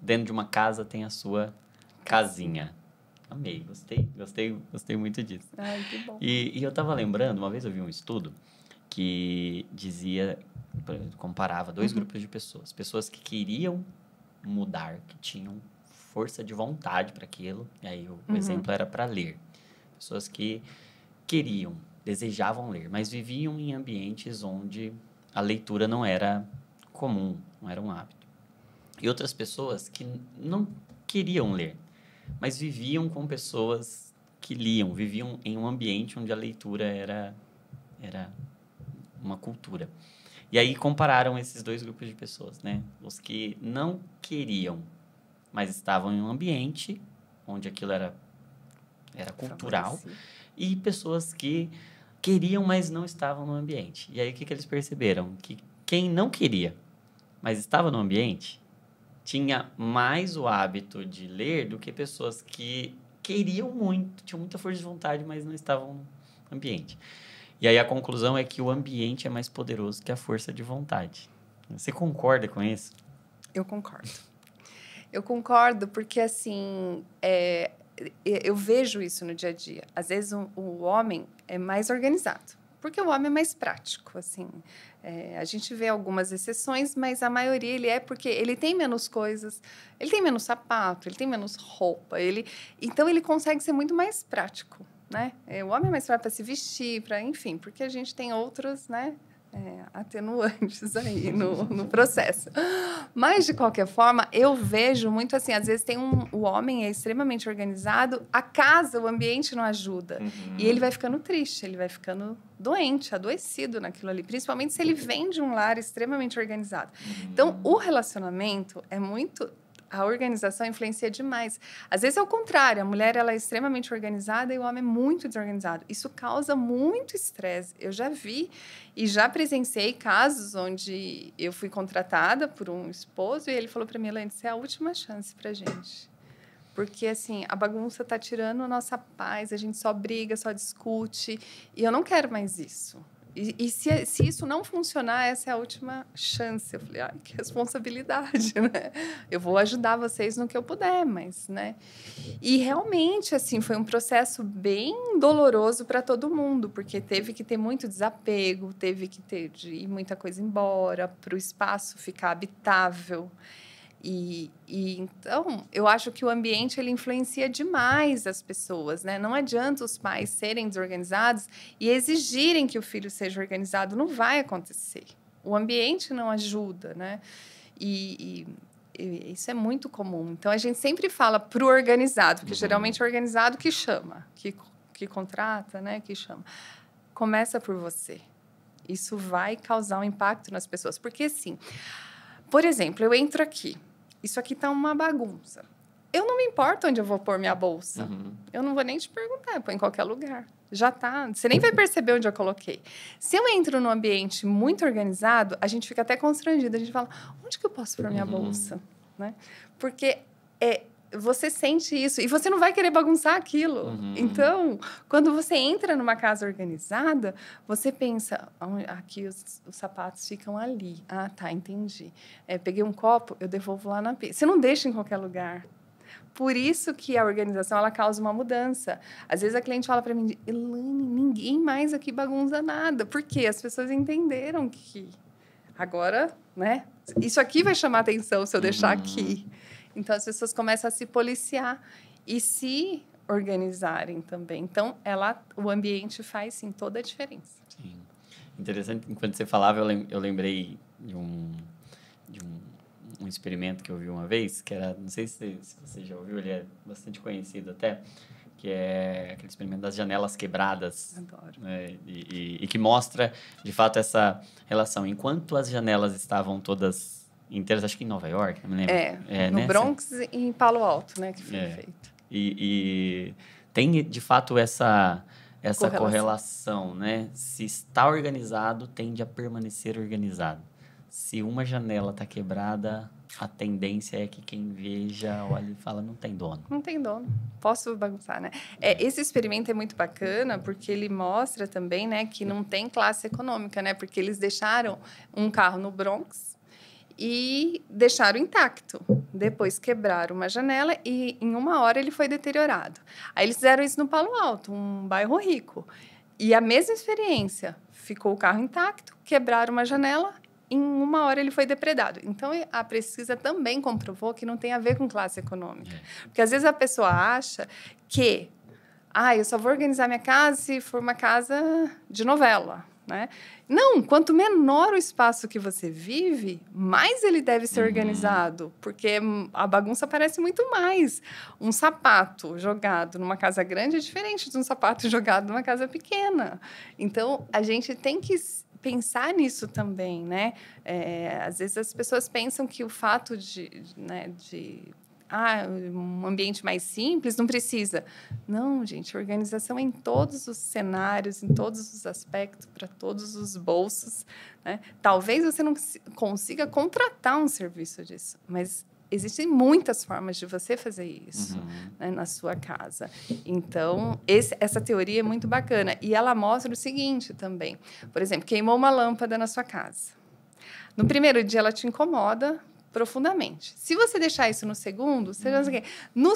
dentro de uma casa tem a sua casinha. Amei, gostei, gostei, gostei muito disso. Ai, que bom. E, e eu tava lembrando, uma vez eu vi um estudo que dizia, comparava dois uhum. grupos de pessoas. Pessoas que queriam mudar, que tinham força de vontade para aquilo. E aí o uhum. exemplo era para ler. Pessoas que queriam, desejavam ler, mas viviam em ambientes onde a leitura não era comum, não era um hábito e outras pessoas que não queriam ler, mas viviam com pessoas que liam, viviam em um ambiente onde a leitura era, era uma cultura. E aí compararam esses dois grupos de pessoas, né? Os que não queriam, mas estavam em um ambiente onde aquilo era, era cultural, e pessoas que queriam, mas não estavam no ambiente. E aí o que, que eles perceberam? Que quem não queria, mas estava no ambiente, tinha mais o hábito de ler do que pessoas que queriam muito, tinham muita força de vontade, mas não estavam no ambiente. E aí a conclusão é que o ambiente é mais poderoso que a força de vontade. Você concorda com isso? Eu concordo. Eu concordo porque, assim, é, eu vejo isso no dia a dia. Às vezes o homem é mais organizado, porque o homem é mais prático, assim. É, a gente vê algumas exceções, mas a maioria ele é porque ele tem menos coisas, ele tem menos sapato, ele tem menos roupa, ele então ele consegue ser muito mais prático, né? É, o homem é mais prático para se vestir, para enfim, porque a gente tem outros, né? é, atenuantes aí no, no, processo. Mas, de qualquer forma, eu vejo muito assim: às vezes tem um. O homem é extremamente organizado, a casa, o ambiente não ajuda. Uhum. E ele vai ficando triste, ele vai ficando doente, adoecido naquilo ali, principalmente se ele vem de um lar extremamente organizado. Então, uhum. Então, o relacionamento é muito a organização influencia demais. Às vezes é o contrário, a mulher ela é extremamente organizada e o homem é muito desorganizado. Isso causa muito estresse. Eu já vi e já presenciei casos onde eu fui contratada por um esposo e ele falou para mim, Elaine, isso é a última chance para gente. Porque, assim, a bagunça está tirando a nossa paz, a gente só briga, só discute, e eu não quero mais isso. E, e se, se, isso não funcionar, essa é a última chance. Eu falei, ai, que responsabilidade, *laughs* né? Eu vou ajudar vocês no que eu puder, mas, né? E realmente, assim, foi um processo bem doloroso para todo mundo, porque teve que ter muito desapego, teve que ter de ir muita coisa embora, para o espaço ficar habitável. E, e, então eu acho que o ambiente ele influencia demais as pessoas, né? Não adianta os pais serem desorganizados e exigirem que o filho seja organizado, não vai acontecer. O ambiente não ajuda, né? E, e, isso é muito comum. Então a gente sempre fala pro organizado, porque uhum. geralmente é o organizado que chama, que, que contrata, né? Que chama. Começa por você. Isso vai causar um impacto nas pessoas, porque sim. Por exemplo, eu entro aqui, isso aqui tá uma bagunça. Eu não me importo onde eu vou pôr minha bolsa. Uhum. Eu não vou nem te perguntar, põe em qualquer lugar. Já tá, você nem vai perceber onde eu coloquei. Se eu entro num ambiente muito organizado, a gente fica até constrangido, a gente fala: "Onde que eu posso pôr minha uhum. bolsa?", né? Porque é você sente isso e você não vai querer bagunçar aquilo. Uhum. Então, quando você entra numa casa organizada, você pensa: aqui os, os, sapatos ficam ali. Ah, tá, entendi. É, peguei um copo, eu devolvo lá na pia. Você não deixa em qualquer lugar. Por isso que a organização ela causa uma mudança. Às vezes a cliente fala para mim: Elane, ninguém mais aqui bagunça nada. Porque as pessoas entenderam que agora, né? Isso aqui vai chamar atenção se eu deixar uhum. aqui. Então as pessoas começam a se policiar e se organizarem também. Então ela, o ambiente faz sim toda a diferença. Sim. Interessante, enquanto você falava, eu lembrei de um, de um, um experimento que eu vi uma vez, que era, não sei se, se você já ouviu, ele é bastante conhecido até, que é aquele experimento das janelas quebradas. Adoro. Né? E, e, e, que mostra, de fato, essa relação. Enquanto as janelas estavam todas inteiras, acho que em Nova York, não me lembro. É, é né, no assim. Bronx e em Palo Alto, né, que foi é. feito. E, e, tem, de fato, essa, essa correlação. correlação, né? Se está organizado, tende a permanecer organizado. Se uma janela está quebrada, a tendência é que quem veja olha e fala não tem dono. Não tem dono. Posso bagunçar, né? É, esse experimento é muito bacana porque ele mostra também, né, que não tem classe econômica, né? Porque eles deixaram um carro no Bronx e deixaram intacto. Depois quebraram uma janela e em uma hora ele foi deteriorado. Aí eles fizeram isso no Palo Alto, um bairro rico. E a mesma experiência, ficou o carro intacto, quebraram uma janela, em uma hora ele foi depredado. Então a pesquisa também comprovou que não tem a ver com classe econômica. É. Porque às vezes a pessoa acha que ah, eu só vou organizar minha casa se for uma casa de novela né? Não, quanto menor o espaço que você vive, mais ele deve ser uhum. organizado, porque a bagunça parece muito mais. Um sapato jogado numa casa grande é diferente de um sapato *laughs* jogado numa casa pequena. Então, a gente tem que pensar nisso também, né? É, às vezes as pessoas pensam que o fato de, de, né, de ah, um ambiente mais simples, não precisa. Não, gente, organização em todos os cenários, em todos os aspectos, para todos os bolsos. Né? Talvez você não consiga contratar um serviço disso, mas existem muitas formas de você fazer isso uhum. né, na sua casa. Então, esse, essa teoria é muito bacana. E ela mostra o seguinte também. Por exemplo, queimou uma lâmpada na sua casa. No primeiro dia ela te incomoda, profundamente. Se você deixar isso no segundo, você já sei uhum. no,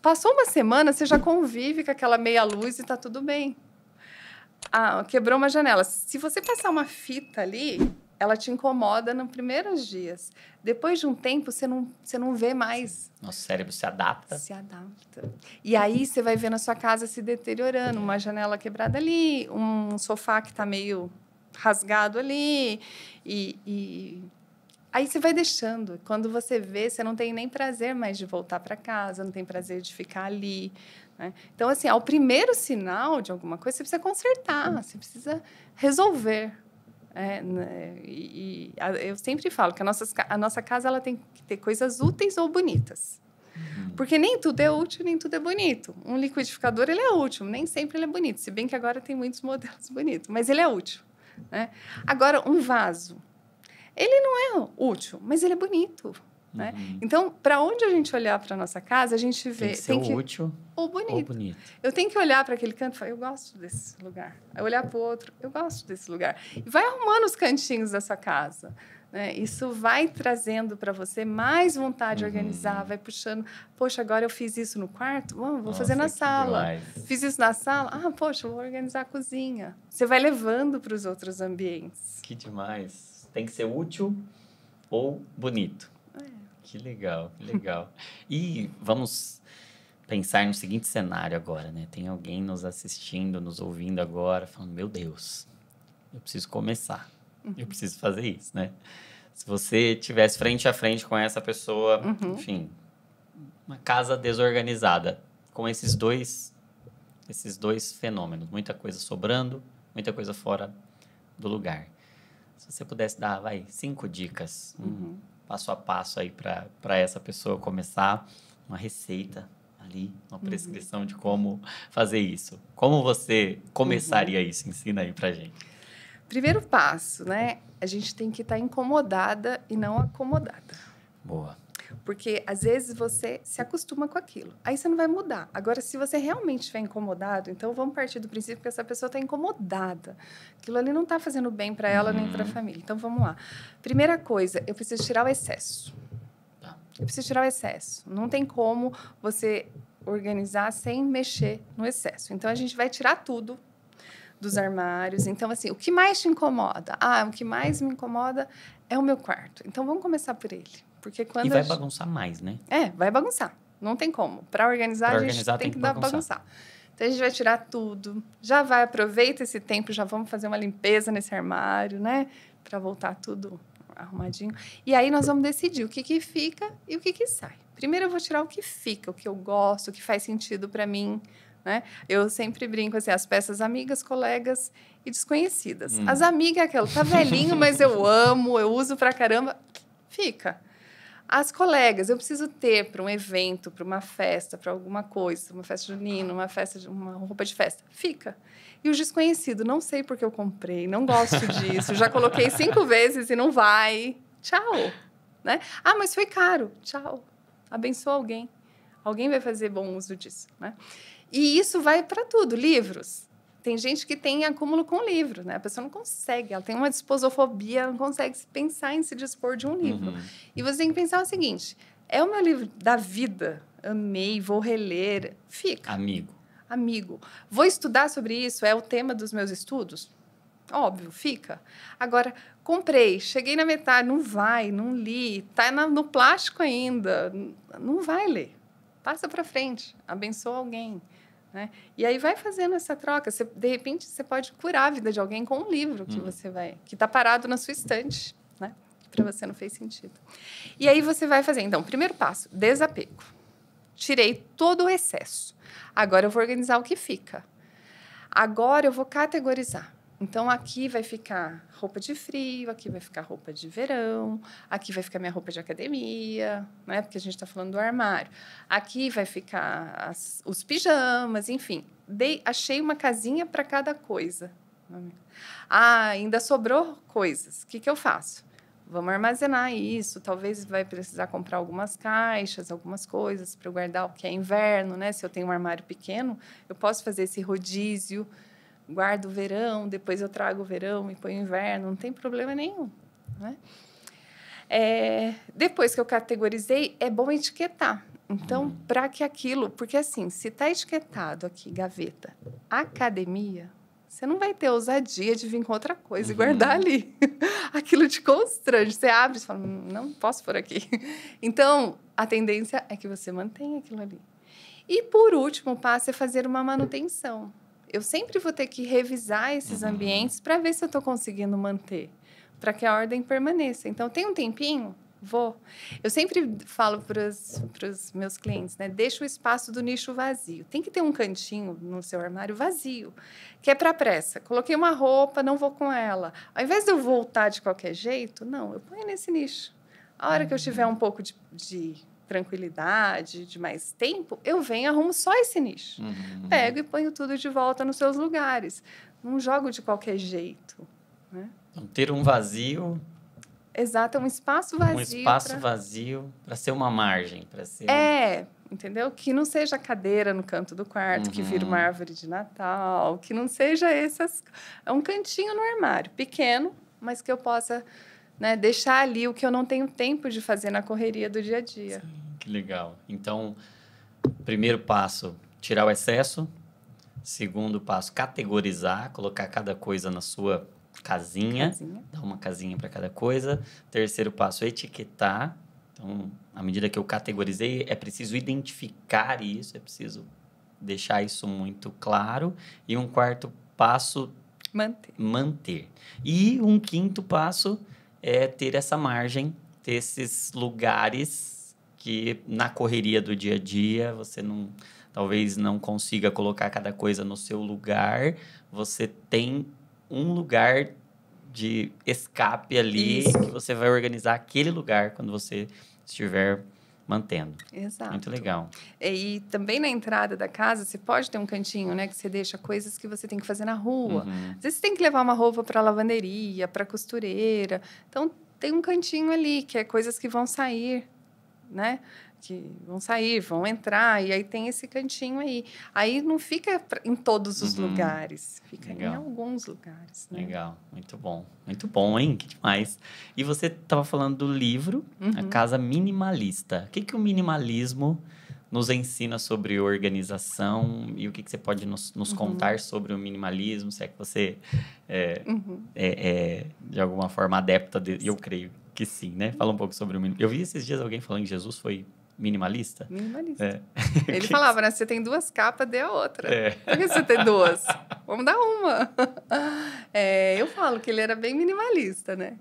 passou uma semana, você já convive com aquela meia luz e está tudo bem. Ah, quebrou uma janela. Se você passar uma fita ali, ela te incomoda nos primeiros dias. Depois de um tempo, você não, você não vê mais. Nosso cérebro se adapta. Se adapta. E aí você vai vendo a sua casa se deteriorando, uma janela quebrada ali, um sofá que está meio rasgado ali, e, e Aí você vai deixando. Quando você vê, você não tem nem prazer mais de voltar para casa, não tem prazer de ficar ali. Né? Então, assim, ao primeiro sinal de alguma coisa, você precisa consertar, você precisa resolver. É, né? e, e eu sempre falo que a nossa, a nossa casa ela tem que ter coisas úteis ou bonitas. Uhum. Porque nem tudo é útil, nem tudo é bonito. Um liquidificador, ele é útil, nem sempre ele é bonito. Se bem que agora tem muitos *laughs* modelos bonitos, mas ele é útil. Né? Agora, um vaso ele não é útil, mas ele é bonito. Né? Uhum. Então, para onde a gente olhar para nossa casa, a gente vê. Tem que ser tem que... útil ou bonito. ou bonito. Eu tenho que olhar para aquele canto e falar, eu gosto desse lugar. Eu olhar para o outro, eu gosto desse lugar. E vai arrumando os cantinhos da sua casa. Né? Isso vai trazendo para você mais vontade de organizar, uhum. vai puxando. Poxa, agora eu fiz isso no quarto, vou Nossa, fazer na sala. Demais. Fiz isso na sala, ah, poxa, vou organizar a cozinha. Você vai levando para os outros ambientes. Que demais. Tem que ser útil ou bonito. É. Que legal, que legal. e vamos pensar no seguinte cenário agora, né? Tem alguém nos assistindo, nos ouvindo agora, falando: meu Deus, eu preciso começar, eu preciso fazer isso, né? Se você tivesse frente a frente com essa pessoa, uhum. enfim, uma casa desorganizada, com esses dois, esses dois fenômenos, muita coisa sobrando, muita coisa fora do lugar. Se você pudesse dar, vai, cinco dicas, uhum. passo a passo aí para essa pessoa começar, uma receita ali, uma uhum. prescrição uhum. de como fazer isso. Como você começaria uhum. isso? Ensina aí para gente. Primeiro passo, né? A gente tem que estar tá incomodada e não acomodada. Boa. Porque às vezes você se acostuma com aquilo, aí você não vai mudar. Agora, se você realmente estiver incomodado, então vamos partir do princípio que essa pessoa está incomodada. Aquilo ali não está fazendo bem para ela nem para a família. Então vamos lá. Primeira coisa, eu preciso tirar o excesso. Eu preciso tirar o excesso. Não tem como você organizar sem mexer no excesso. Então a gente vai tirar tudo dos armários. Então, assim, o que mais te incomoda? Ah, o que mais me incomoda é o meu quarto. Então, vamos começar por ele. Porque quando e vai bagunçar mais, né? É, vai bagunçar. Não tem como. Para organizar, pra a gente tem, tem que, que dar bagunçar. bagunçar. Então a gente vai tirar tudo. Já vai, aproveita esse tempo, já vamos fazer uma limpeza nesse armário, né? Para voltar tudo arrumadinho. E aí nós vamos decidir o que, que fica e o que, que sai. Primeiro eu vou tirar o que fica, o que eu gosto, o que faz sentido para mim. Né? Eu sempre brinco assim, as peças amigas, colegas e desconhecidas. Hum. As amigas é aquela, tá velhinho, mas eu *laughs* amo, eu uso pra caramba, fica as colegas. Eu preciso ter para um evento, para uma festa, para alguma coisa, uma festa junina, uma festa, de, uma roupa de festa. Fica. E os desconhecidos, não sei porque eu comprei, não gosto disso, já coloquei cinco vezes e não vai. Tchau. Né? Ah, mas foi caro. Tchau. Abençoa alguém. Alguém vai fazer bom uso disso, né? E isso vai para tudo, livros. Tem gente que tem acúmulo com livro, né? A pessoa não consegue, ela tem uma disposofobia, não consegue pensar em se dispor de um livro. Uhum. E você tem que pensar o seguinte: é o meu livro da vida, amei, vou reler, fica. Amigo. Amigo. Vou estudar sobre isso, é o tema dos meus estudos? Óbvio, fica. Agora, comprei, cheguei na metade, não vai, não li, tá no plástico ainda, não vai ler. Passa para frente, abençoa alguém. Né? E aí vai fazendo essa troca. Você, de repente, você pode curar a vida de alguém com um livro que hum. você vai, que está parado na sua estante, né? Para você não fez sentido. E aí você vai fazer. Então, primeiro passo: desapego. Tirei todo o excesso. Agora eu vou organizar o que fica. Agora eu vou categorizar. Então aqui vai ficar roupa de frio, aqui vai ficar roupa de verão, aqui vai ficar minha roupa de academia, né? Porque a gente está falando do armário. Aqui vai ficar as, os pijamas, enfim. Dei, achei uma casinha para cada coisa. Ah, ainda sobrou coisas. O que, que eu faço? Vamos armazenar isso. Talvez vai precisar comprar algumas caixas, algumas coisas para guardar o que é inverno, né? Se eu tenho um armário pequeno, eu posso fazer esse rodízio guardo o verão, depois eu trago o verão e põe o inverno, não tem problema nenhum. Né? É, depois que eu categorizei, é bom etiquetar. Então, hum. para que aquilo. Porque, assim, se está etiquetado aqui, gaveta, academia, você não vai ter ousadia de vir com outra coisa uhum. e guardar ali. *laughs* Aquilo te constrange. Você abre e fala, hum, não posso por aqui. *laughs* Então, a tendência é que você mantenha aquilo ali. E, por último passo é fazer uma manutenção eu sempre vou ter que revisar esses uhum. ambientes para ver se eu estou conseguindo manter, para que a ordem permaneça. Então, tem um tempinho? Vou. Eu sempre falo para os meus clientes, né? Deixa o espaço do nicho vazio. Tem que ter um cantinho no seu armário vazio, que é para pressa. Coloquei uma roupa, não vou com ela. Ao invés de eu voltar de qualquer jeito, não, eu ponho nesse nicho. A hora que eu tiver uhum. um pouco de, de tranquilidade, de mais tempo, eu venho e arrumo só esse nicho. Uhum. Pego e ponho tudo de volta nos seus lugares. Não jogo de qualquer jeito. Né? Então, ter um vazio. Exato, é um espaço vazio. Um espaço pra... vazio para ser uma margem, para ser. É, entendeu? Que não seja cadeira no canto do quarto, uhum. que vira uma uhum. árvore de Natal, que não seja essas. É um cantinho no armário, pequeno, mas que eu possa né, deixar ali o que eu não tenho tempo de fazer na correria do dia a dia. Sim, que legal. Então, primeiro passo, tirar o excesso. Segundo passo, categorizar, colocar cada coisa na sua casinha, casinha. dar uma casinha para cada coisa. Terceiro passo, etiquetar. Então, à medida que eu categorizei, é preciso identificar isso, é preciso deixar isso muito claro. E um quarto passo, manter. manter. E um quinto passo, é ter essa margem, ter esses lugares que na correria do dia a dia você não talvez não consiga colocar cada coisa no seu lugar, você tem um lugar de escape ali Isso. que você vai organizar aquele lugar quando você estiver mantendo. Exato. Muito legal. E também na entrada da casa, você pode ter um cantinho, né, que você deixa coisas que você tem que fazer na rua. Uhum. Às vezes você tem que levar uma roupa para lavanderia, para costureira. Então tem um cantinho ali que é coisas que vão sair, né? que vão sair, vão entrar, e aí tem esse cantinho aí. Aí não fica em todos os uhum. lugares, fica Legal. em alguns lugares. Né? Legal, muito bom. Muito bom, hein? Que demais. E você estava falando do livro, uhum. A Casa Minimalista. O que, que o minimalismo nos ensina sobre organização e o que, que você pode nos, nos uhum. contar sobre o minimalismo, se é que você é, uhum. é, é de alguma forma adepta, de, eu creio que sim, né? Fala um pouco sobre o minimalismo. Eu vi esses dias alguém falando que Jesus foi Minimalista? Minimalista. É. Ele *laughs* falava, né? Você tem duas capas, dê a outra. É. Por que você tem duas? Vamos dar uma. *laughs* É, eu falo que ele era bem minimalista, né?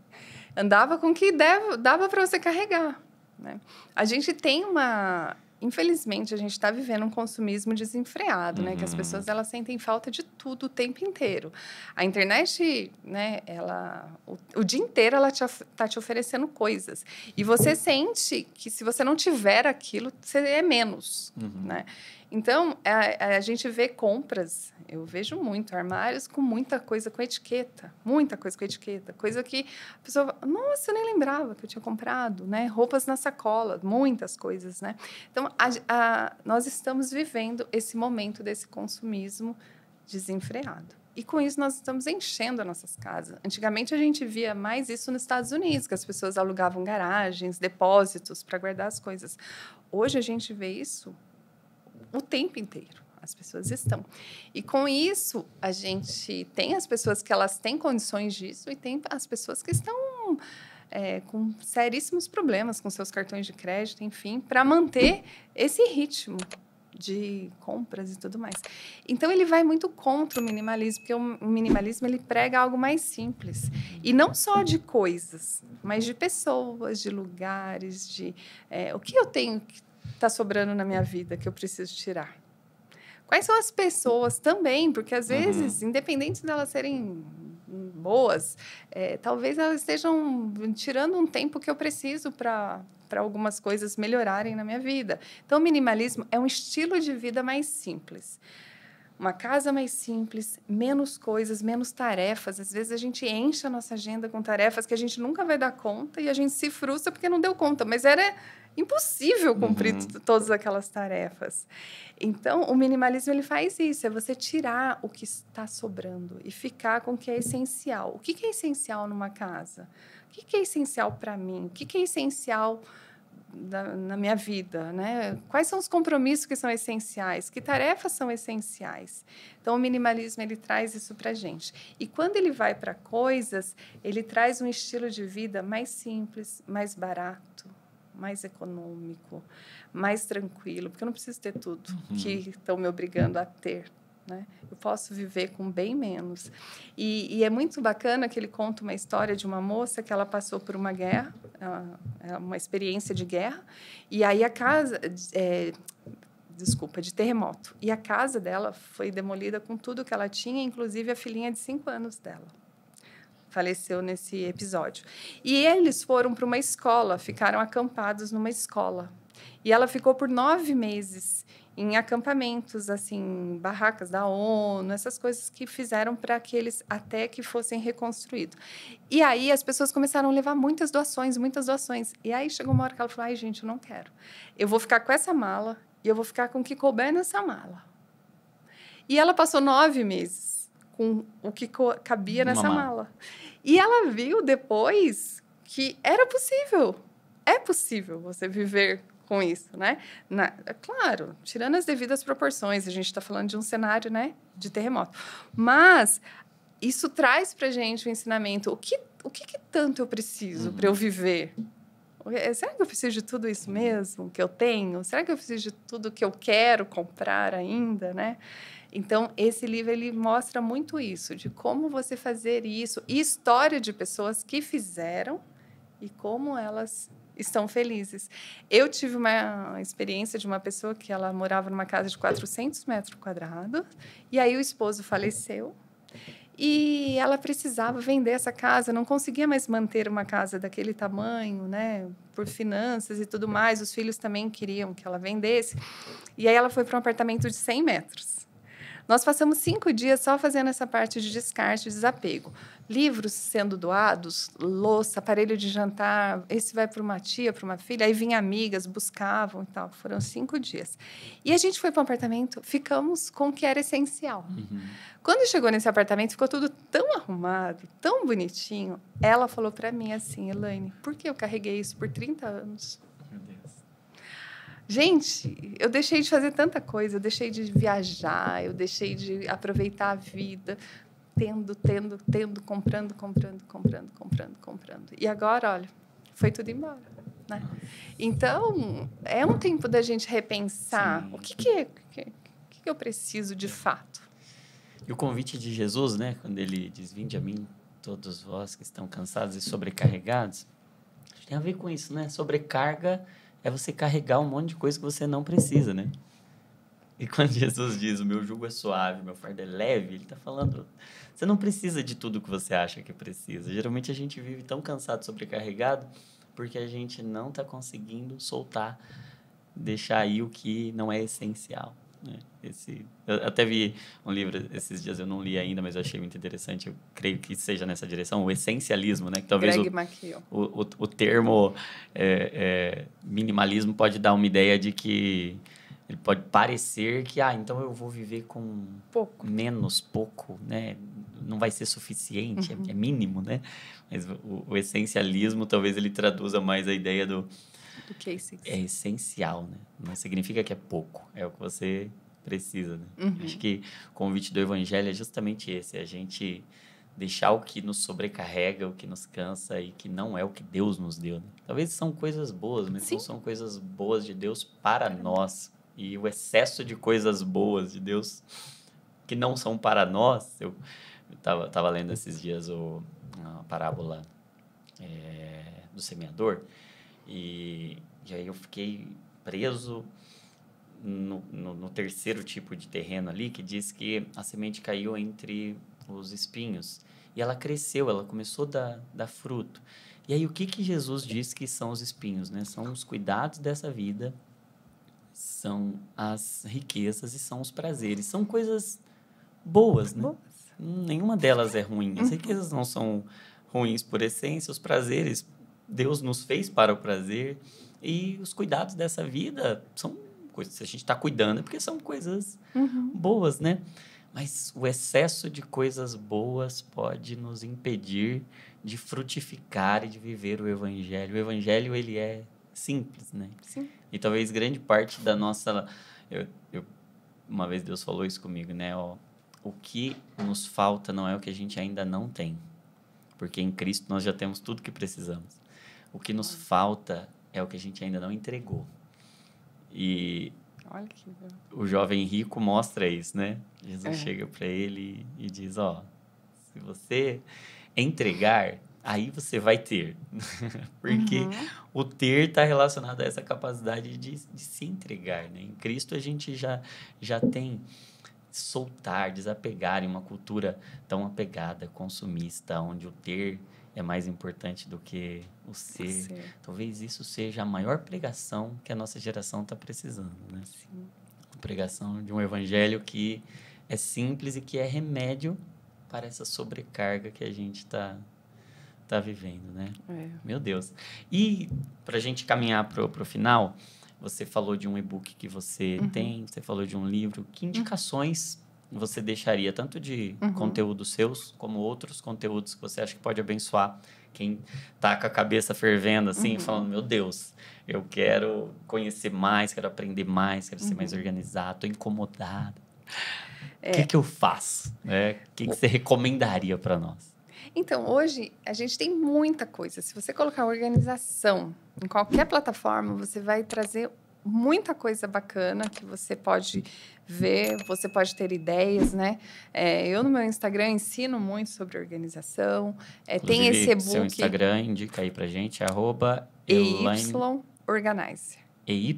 Andava com o que dava para você carregar. Né? A gente tem uma infelizmente a gente está vivendo um consumismo desenfreado, né? Que as uhum. pessoas elas sentem falta de tudo o tempo inteiro. A internet, né? Ela o, o dia inteiro ela está te, tá te oferecendo coisas e você sente que se você não tiver aquilo você é menos, uhum. né? Então, a, a, gente vê compras, eu vejo muito, armários com muita coisa com etiqueta, muita coisa com etiqueta, coisa que a pessoa, nossa, eu nem lembrava que eu tinha comprado, né? Roupas na sacola, muitas coisas, né? Então, a, a, nós estamos vivendo esse momento desse consumismo desenfreado. E com isso nós estamos enchendo as nossas casas. Antigamente a gente via mais isso nos Estados Unidos, que as pessoas alugavam garagens, depósitos para guardar as coisas. Hoje a gente vê isso o tempo inteiro. As pessoas estão. E com isso, a gente tem as pessoas que elas têm condições disso e tem as pessoas que estão é, com seríssimos problemas com seus cartões de crédito, enfim, para manter esse ritmo de compras e tudo mais. Então ele vai muito contra o minimalismo, porque o minimalismo ele prega algo mais simples e não só de coisas, mas de pessoas, de lugares, de é, o que eu tenho que está sobrando na minha vida que eu preciso tirar? Quais são as pessoas também? Porque às uhum. vezes, uhum. independente delas serem boas, é, talvez elas estejam tirando um tempo que eu preciso para para algumas coisas melhorarem na minha vida. Então, o minimalismo é um estilo de vida mais simples. Uma casa mais simples, menos coisas, menos tarefas. Às vezes a gente enche a nossa agenda com tarefas que a gente nunca vai dar conta e a gente se frustra porque não deu conta, mas era impossível cumprir uhum. todas aquelas tarefas. Então, o minimalismo ele faz isso, é você tirar o que está sobrando e ficar com o que é essencial. O que é essencial numa casa? O que é essencial para mim? O que é essencial na, na minha vida, né? Quais são os compromissos que são essenciais? Que tarefas são essenciais? Então, o minimalismo ele traz isso para gente. E quando ele vai para coisas, ele traz um estilo de vida mais simples, mais barato, mais econômico, mais tranquilo, porque eu não preciso ter tudo uhum. que estão me obrigando a ter. Né? Eu posso viver com bem menos. E, e, é muito bacana que ele conta uma história de uma moça que ela passou por uma guerra, uma experiência de guerra, e aí a casa. É, desculpa, de terremoto. E a casa dela foi demolida com tudo que ela tinha, inclusive a filhinha de cinco anos dela faleceu nesse episódio. E eles foram para uma escola, ficaram acampados numa escola. E ela ficou por nove meses em acampamentos, assim, barracas da ONU, essas coisas que fizeram para que eles até que fossem reconstruídos. E aí as pessoas começaram a levar muitas doações, muitas doações. E aí chegou uma hora que ela falou: ai, gente, eu não quero. Eu vou ficar com essa mala e eu vou ficar com o que couber nessa mala. E ela passou nove meses com o que cabia nessa mala. mala. E ela viu depois que era possível. É possível você viver com isso, né? Na, é claro, tirando as devidas proporções, a gente está falando de um cenário, né, de terremoto. Mas isso traz para gente o um ensinamento: o que, o que, que tanto eu preciso uhum. para eu viver? Eh, será que eu preciso de tudo isso mesmo que eu tenho? Será que eu preciso de tudo que eu quero comprar ainda, né? Então, esse livro ele mostra muito isso, de como você fazer isso, e história de pessoas que fizeram e como elas estão felizes. Eu tive uma experiência de uma pessoa que ela morava numa casa de 400 metros quadrados, e aí o esposo faleceu. E ela precisava vender essa casa, não conseguia mais manter uma casa daquele tamanho, né? Por finanças e tudo mais. Os filhos também queriam que ela vendesse. E aí ela foi para um apartamento de 100 metros. Nós passamos cinco dias só fazendo essa parte de descarte e desapego. Livros sendo doados, louça, aparelho de jantar, esse vai para uma tia, para uma filha, aí vinham amigas, buscavam e tal. Foram cinco dias. E a gente foi para um apartamento, ficamos com o que era essencial. Uhum. Quando chegou nesse apartamento, ficou tudo tão arrumado, tão bonitinho. Ela falou para mim assim, Elaine, por que eu carreguei isso por 30 anos? Gente, eu deixei de fazer tanta coisa, eu deixei de viajar, eu deixei de aproveitar a vida, tendo, tendo, tendo, comprando, comprando, comprando, comprando, comprando. E agora, olha, foi tudo embora. Né? Então, é um tempo da gente repensar Sim. o que, que, é, que, que eu preciso de fato. E o convite de Jesus, né, quando ele diz: Vinde a mim, todos vós que estão cansados e sobrecarregados, tem a ver com isso, né? Sobrecarga é você carregar um monte de coisa que você não precisa, né? E quando *laughs* Jesus diz, o meu jugo é suave, meu fardo é leve, ele está falando, você não precisa de tudo que você acha que precisa. Geralmente a gente vive tão cansado, sobrecarregado, porque a gente não está conseguindo soltar, deixar aí o que não é essencial. Né? Esse, eu até vi um livro esses dias, eu não li ainda, mas eu achei muito interessante. Eu creio que seja nessa direção, o essencialismo, né? Que talvez o, o, o, o, termo é, é, minimalismo pode dar uma ideia de que ele pode parecer que, ah, então eu vou viver com pouco. menos, pouco, né? Não vai ser suficiente, é, uhum. é, é, mínimo, né? Mas o, o essencialismo talvez ele traduza mais a ideia do que é essencial? É essencial, né? Não significa que é pouco, é o que você precisa, né? Uhum. Acho que o convite do evangelho é justamente esse, é a gente deixar o que nos sobrecarrega, o que nos cansa e que não é o que Deus nos deu. Né? Talvez são coisas boas, mas Sim. não são coisas boas de Deus para nós. E o excesso de coisas boas de Deus que não são para nós. Eu estava tava lendo esses dias o, a parábola é, do semeador e, e aí eu fiquei preso no, no, no, terceiro tipo de terreno ali, que diz que a semente caiu entre os espinhos. E ela cresceu, ela começou a dar, dar fruto. E aí, o que, que Jesus diz que são os espinhos? Né? São os cuidados dessa vida, são as riquezas e são os prazeres. São coisas boas, né? Boas. Nenhuma delas é ruim. As riquezas não são ruins por essência, os prazeres Deus nos fez para o prazer. E os cuidados dessa vida são coisas, se a gente está cuidando, é porque são coisas uhum. boas, né? Mas o excesso de coisas boas pode nos impedir de frutificar e de viver o evangelho. O evangelho ele é simples, né? Sim. E talvez grande parte da nossa eu, eu, uma vez Deus falou isso comigo, né? Ó, o que nos falta não é o que a gente ainda não tem. Porque em Cristo nós já temos tudo que precisamos. O que nos falta é o que a gente ainda não entregou. E Olha que o jovem rico mostra isso, né? Jesus é. chega para ele e diz: Ó, se você entregar, aí você vai ter. *laughs* Porque uhum. o ter está relacionado a essa capacidade de, de, se entregar. Né? Em Cristo a gente já, já tem soltar, desapegar em uma cultura tão apegada, consumista, onde o ter é mais importante do que o ser. o ser. Talvez isso seja a maior pregação que a nossa geração está precisando, né? Sim. A pregação de um evangelho que é simples e que é remédio para essa sobrecarga que a gente está tá vivendo, né? É. Meu Deus. E para a gente caminhar para o final, você falou de um e-book que você uhum. tem, você falou de um livro. Que indicações uhum você deixaria, tanto de uhum. conteúdos seus, como outros conteúdos que você acha que pode abençoar quem tá com a cabeça fervendo assim, uhum. falando, meu Deus, eu quero conhecer mais, quero aprender mais, quero uhum. ser mais uhum. organizado, tô incomodado. O é. que, que eu faço? Né? O que, que você recomendaria para nós? Então, hoje a gente tem muita coisa. Se você colocar organização em qualquer plataforma, você vai trazer muita coisa bacana que você pode ver, você pode ter ideias, né? É, eu no meu Instagram ensino muito sobre organização. É, tem esse e-book. Seu Instagram indica aí pra gente, arroba Elaine... Organize. EY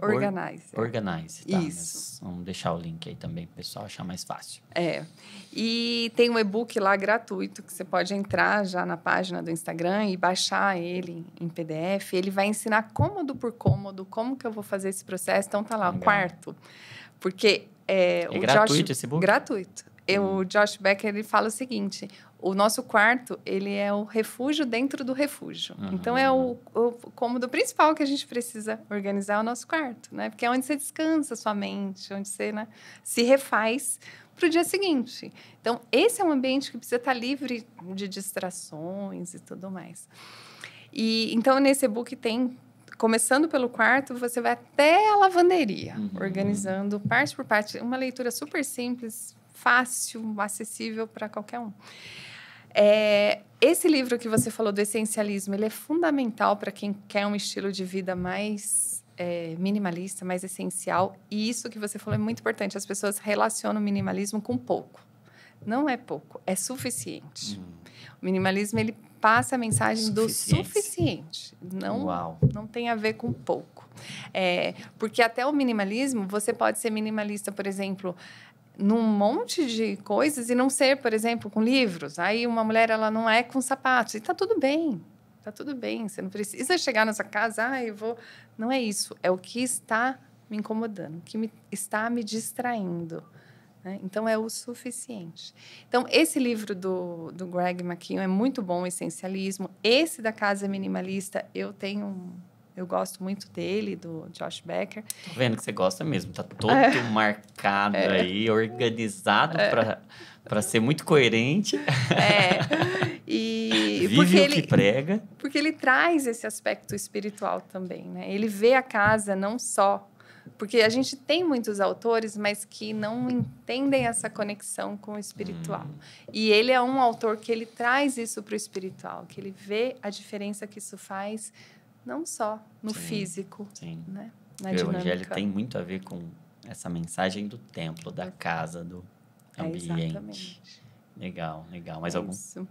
é Organize. Or, organize, é. tá? Isso. vamos deixar o link aí também para o pessoal achar mais fácil. É. E tem um e-book lá gratuito que você pode entrar já na página do Instagram e baixar ele em PDF. Ele vai ensinar cômodo por cômodo como que eu vou fazer esse processo. Então tá lá, Legal. quarto. Porque é, é o gratuito Josh, esse book? Gratuito. Eu, hum. O Josh Becker ele fala o seguinte: o nosso quarto, ele é o refúgio dentro do refúgio. Uhum. Então, é o, o, cômodo principal que a gente precisa organizar o nosso quarto, né? Porque é onde você descansa sua mente, onde você né, se refaz para o dia seguinte. Então, esse é um ambiente que precisa estar livre de distrações e tudo mais. E Então, nesse e-book tem... Começando pelo quarto, você vai até a lavanderia, uhum. organizando parte por parte. Uma leitura super simples, fácil, acessível para qualquer um. É, esse livro que você falou do essencialismo, ele é fundamental para quem quer um estilo de vida mais é, minimalista, mais essencial. E isso que você falou é muito importante. As pessoas relacionam o minimalismo com pouco. Não é pouco, é suficiente. Hum. O minimalismo ele passa a mensagem do suficiente. Não, Uau. não tem a ver com pouco. É, porque até o minimalismo, você pode ser minimalista, por exemplo, num monte de coisas e não ser, por exemplo, com livros. Aí uma mulher ela não é com sapatos e tá tudo bem. Tá tudo bem, você não precisa chegar nessa casa, ah, eu vou. Não é isso, é o que está me incomodando, o que me, está me distraindo. Né? Então, é o suficiente. Então, esse livro do, do Greg McKeown é muito bom, Essencialismo. Esse da Casa Minimalista, eu tenho eu gosto muito dele, do Josh Becker. Tô vendo que você gosta mesmo, tá todo é. marcado é. aí, organizado é. para ser muito coerente. É. *laughs* E Vive porque o que ele, prega. Porque ele traz esse aspecto espiritual também, né? Ele vê a casa não só porque a gente tem muitos autores, mas que não entendem essa conexão com o espiritual. Hum. E ele é um autor que ele traz isso para o espiritual, que ele vê a diferença que isso faz não só no sim, físico, sim. né? Na o dinâmica. evangelho tem muito a ver com essa mensagem do templo, da é. casa, do é, ambiente. É legal, legal. Mais é algum? Isso.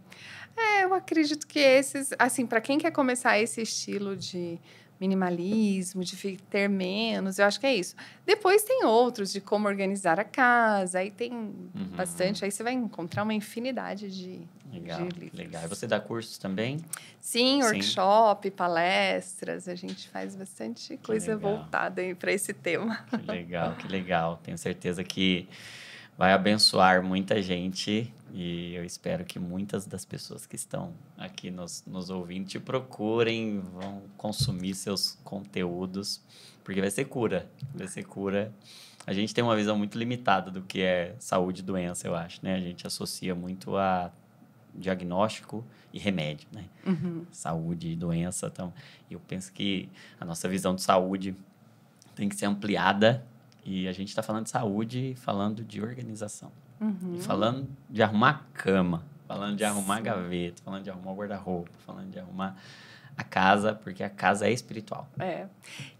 É, eu acredito que esses, assim, para quem quer começar esse estilo de minimalismo, de ter menos, eu acho que é isso. Depois tem outros de como organizar a casa, aí tem uhum. bastante, aí você vai encontrar uma infinidade de, legal, de livros. Legal. E você dá cursos também? Sim, Sim, workshop, palestras, a gente faz bastante coisa voltada para esse tema. Que legal, que legal. Tenho certeza que vai abençoar muita gente e eu espero que muitas das pessoas que estão aqui nos, nos ouvindo te procurem, vão consumir seus conteúdos, porque vai ser cura, vai ser cura. A gente tem uma visão muito limitada do que é saúde e doença, eu acho, né? A gente associa muito a diagnóstico e remédio, né? Uhum. Saúde e doença, então, eu penso que a nossa visão de saúde tem que ser ampliada e a gente está falando de saúde, falando de organização. Uhum. falando de arrumar cama, falando de arrumar Sim. gaveta, falando de arrumar guarda-roupa, falando de arrumar a casa, porque a casa é espiritual. É.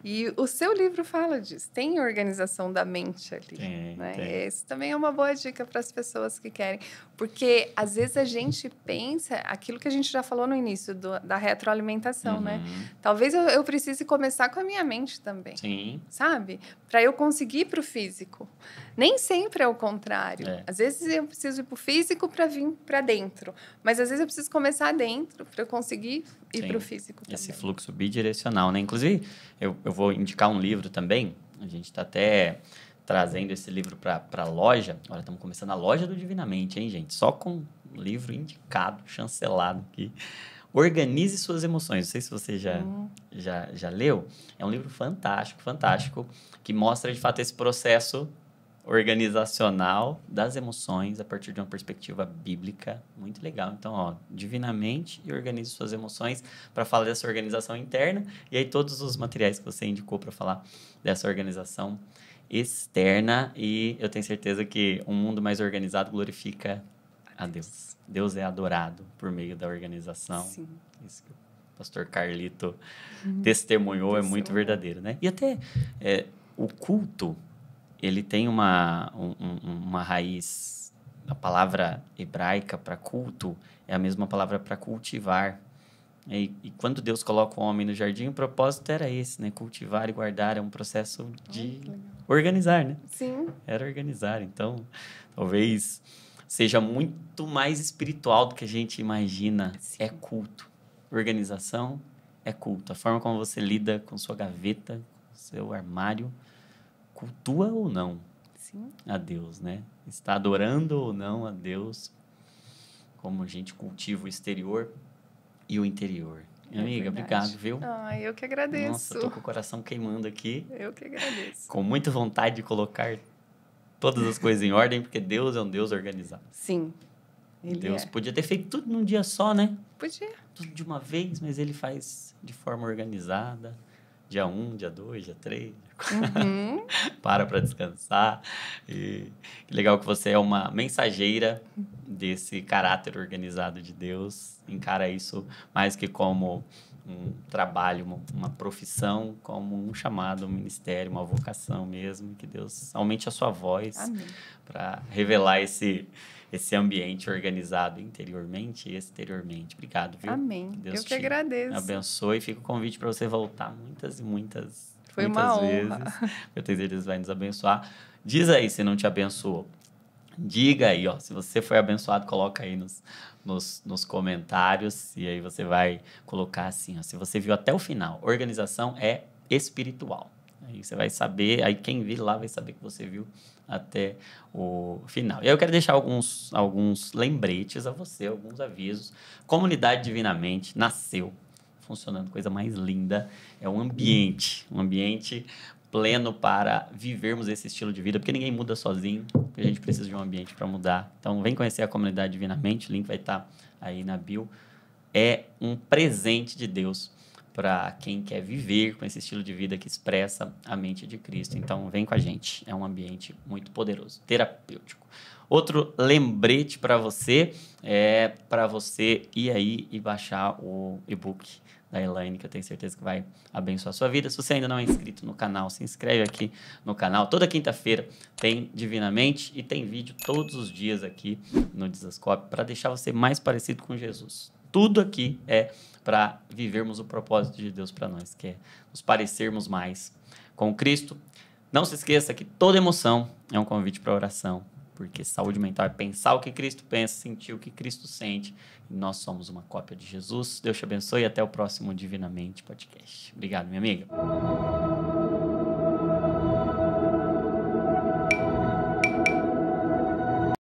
E o seu livro fala disso. Tem organização da mente ali. Tem, né? tem. Esse também é uma boa dica para as pessoas que querem. Porque às vezes a gente pensa aquilo que a gente já falou no início do, da retroalimentação, né? uhum. né? Talvez eu, eu, precise começar com a minha mente também. Sim. Sabe? Para eu conseguir para o físico. Nem sempre é o contrário. É. Às vezes eu preciso ir para o físico para vir para dentro, mas às vezes eu preciso começar dentro para eu conseguir ir para o físico. Também. Esse fluxo bidirecional, né? Inclusive, eu, eu vou indicar um livro também. A gente está até trazendo esse livro para a loja. Olha, estamos começando a loja do Divinamente, hein, gente? Só com livro indicado, chancelado aqui. Organize suas emoções. Não sei se você já, uhum. já, já leu. É um livro fantástico, fantástico, que mostra de fato esse processo organizacional das emoções a partir de uma perspectiva bíblica. Muito legal. Então, ó, divinamente e organize suas emoções para falar dessa organização interna. E aí, todos os materiais que você indicou para falar dessa organização externa. E eu tenho certeza que um mundo mais organizado glorifica a Deus. Deus é adorado por meio da organização. Sim. Isso que o pastor Carlito hum, testemunhou, é muito verdadeiro, né? E até é, o culto ele tem uma, um, uma raiz. A palavra hebraica para culto é a mesma palavra para cultivar. E, e, quando Deus coloca o homem no jardim, o propósito era esse, né? Cultivar e guardar é um processo de organizar, né? Sim. Era organizar. Então, talvez seja muito mais espiritual do que a gente imagina. Sim. É culto. Organização é culto. A forma como você lida com sua gaveta, com seu armário, cultua ou não Sim. a Deus, né? Está adorando ou não a Deus, como a gente cultiva o exterior e o interior. É Amiga, verdade. obrigado, viu? Ah, eu que agradeço. Nossa, tô com o coração queimando aqui. Eu que agradeço. Com muita vontade de colocar todas as coisas em ordem, porque Deus é um Deus organizado. Sim. Ele Deus é. podia ter feito tudo num dia só, né? Podia. Tudo de uma vez, mas ele faz de forma organizada. Dia 1, um, dia 2, dia 3, dia Uhum. *laughs* para para descansar. E que legal que você é uma mensageira desse caráter organizado de Deus. Encara isso mais que como um trabalho, uma, uma, profissão, como um chamado, um ministério, uma vocação mesmo. Que Deus aumente a sua voz para revelar esse esse ambiente organizado interiormente e exteriormente. Obrigado, viu? Amém. Que Deus Eu te que agradeço. Abençoe. Fica o convite para você voltar muitas e muitas foi muitas honra. Vezes, muitas vezes Deus vai nos abençoar. Diz aí se não te abençoou. Diga aí, ó, se você foi abençoado, coloca aí nos, nos, nos comentários e aí você vai colocar assim, ó, se você viu até o final. Organização é espiritual. Aí você vai saber, aí quem vir lá vai saber que você viu até o final. E aí eu quero deixar alguns, alguns lembretes a você, alguns avisos. Comunidade Divinamente nasceu funcionando, coisa mais linda. É um ambiente, um ambiente pleno para vivermos esse estilo de vida, porque ninguém muda sozinho, a gente precisa de um ambiente para mudar. Então, vem conhecer a comunidade Divinamente, o link vai estar tá aí na bio. É um presente de Deus para quem quer viver com esse estilo de vida que expressa a mente de Cristo. Então, vem com a gente, é um ambiente muito poderoso, terapêutico. Outro lembrete para você é para você ir aí e baixar o e-book da Elaine, que eu tenho certeza que vai abençoar a sua vida. Se você ainda não é inscrito no canal, se inscreve aqui no canal. Toda quinta-feira tem Divinamente e tem vídeo todos os dias aqui no Desascope para deixar você mais parecido com Jesus. Tudo aqui é para vivermos o propósito de Deus para nós, que é nos parecermos mais com Cristo. Não se esqueça que toda emoção é um convite para oração. Porque saúde mental é pensar o que Cristo pensa, sentir o que Cristo sente. Nós somos uma cópia de Jesus. Deus te abençoe e até o próximo Divinamente Podcast. Obrigado, minha amiga.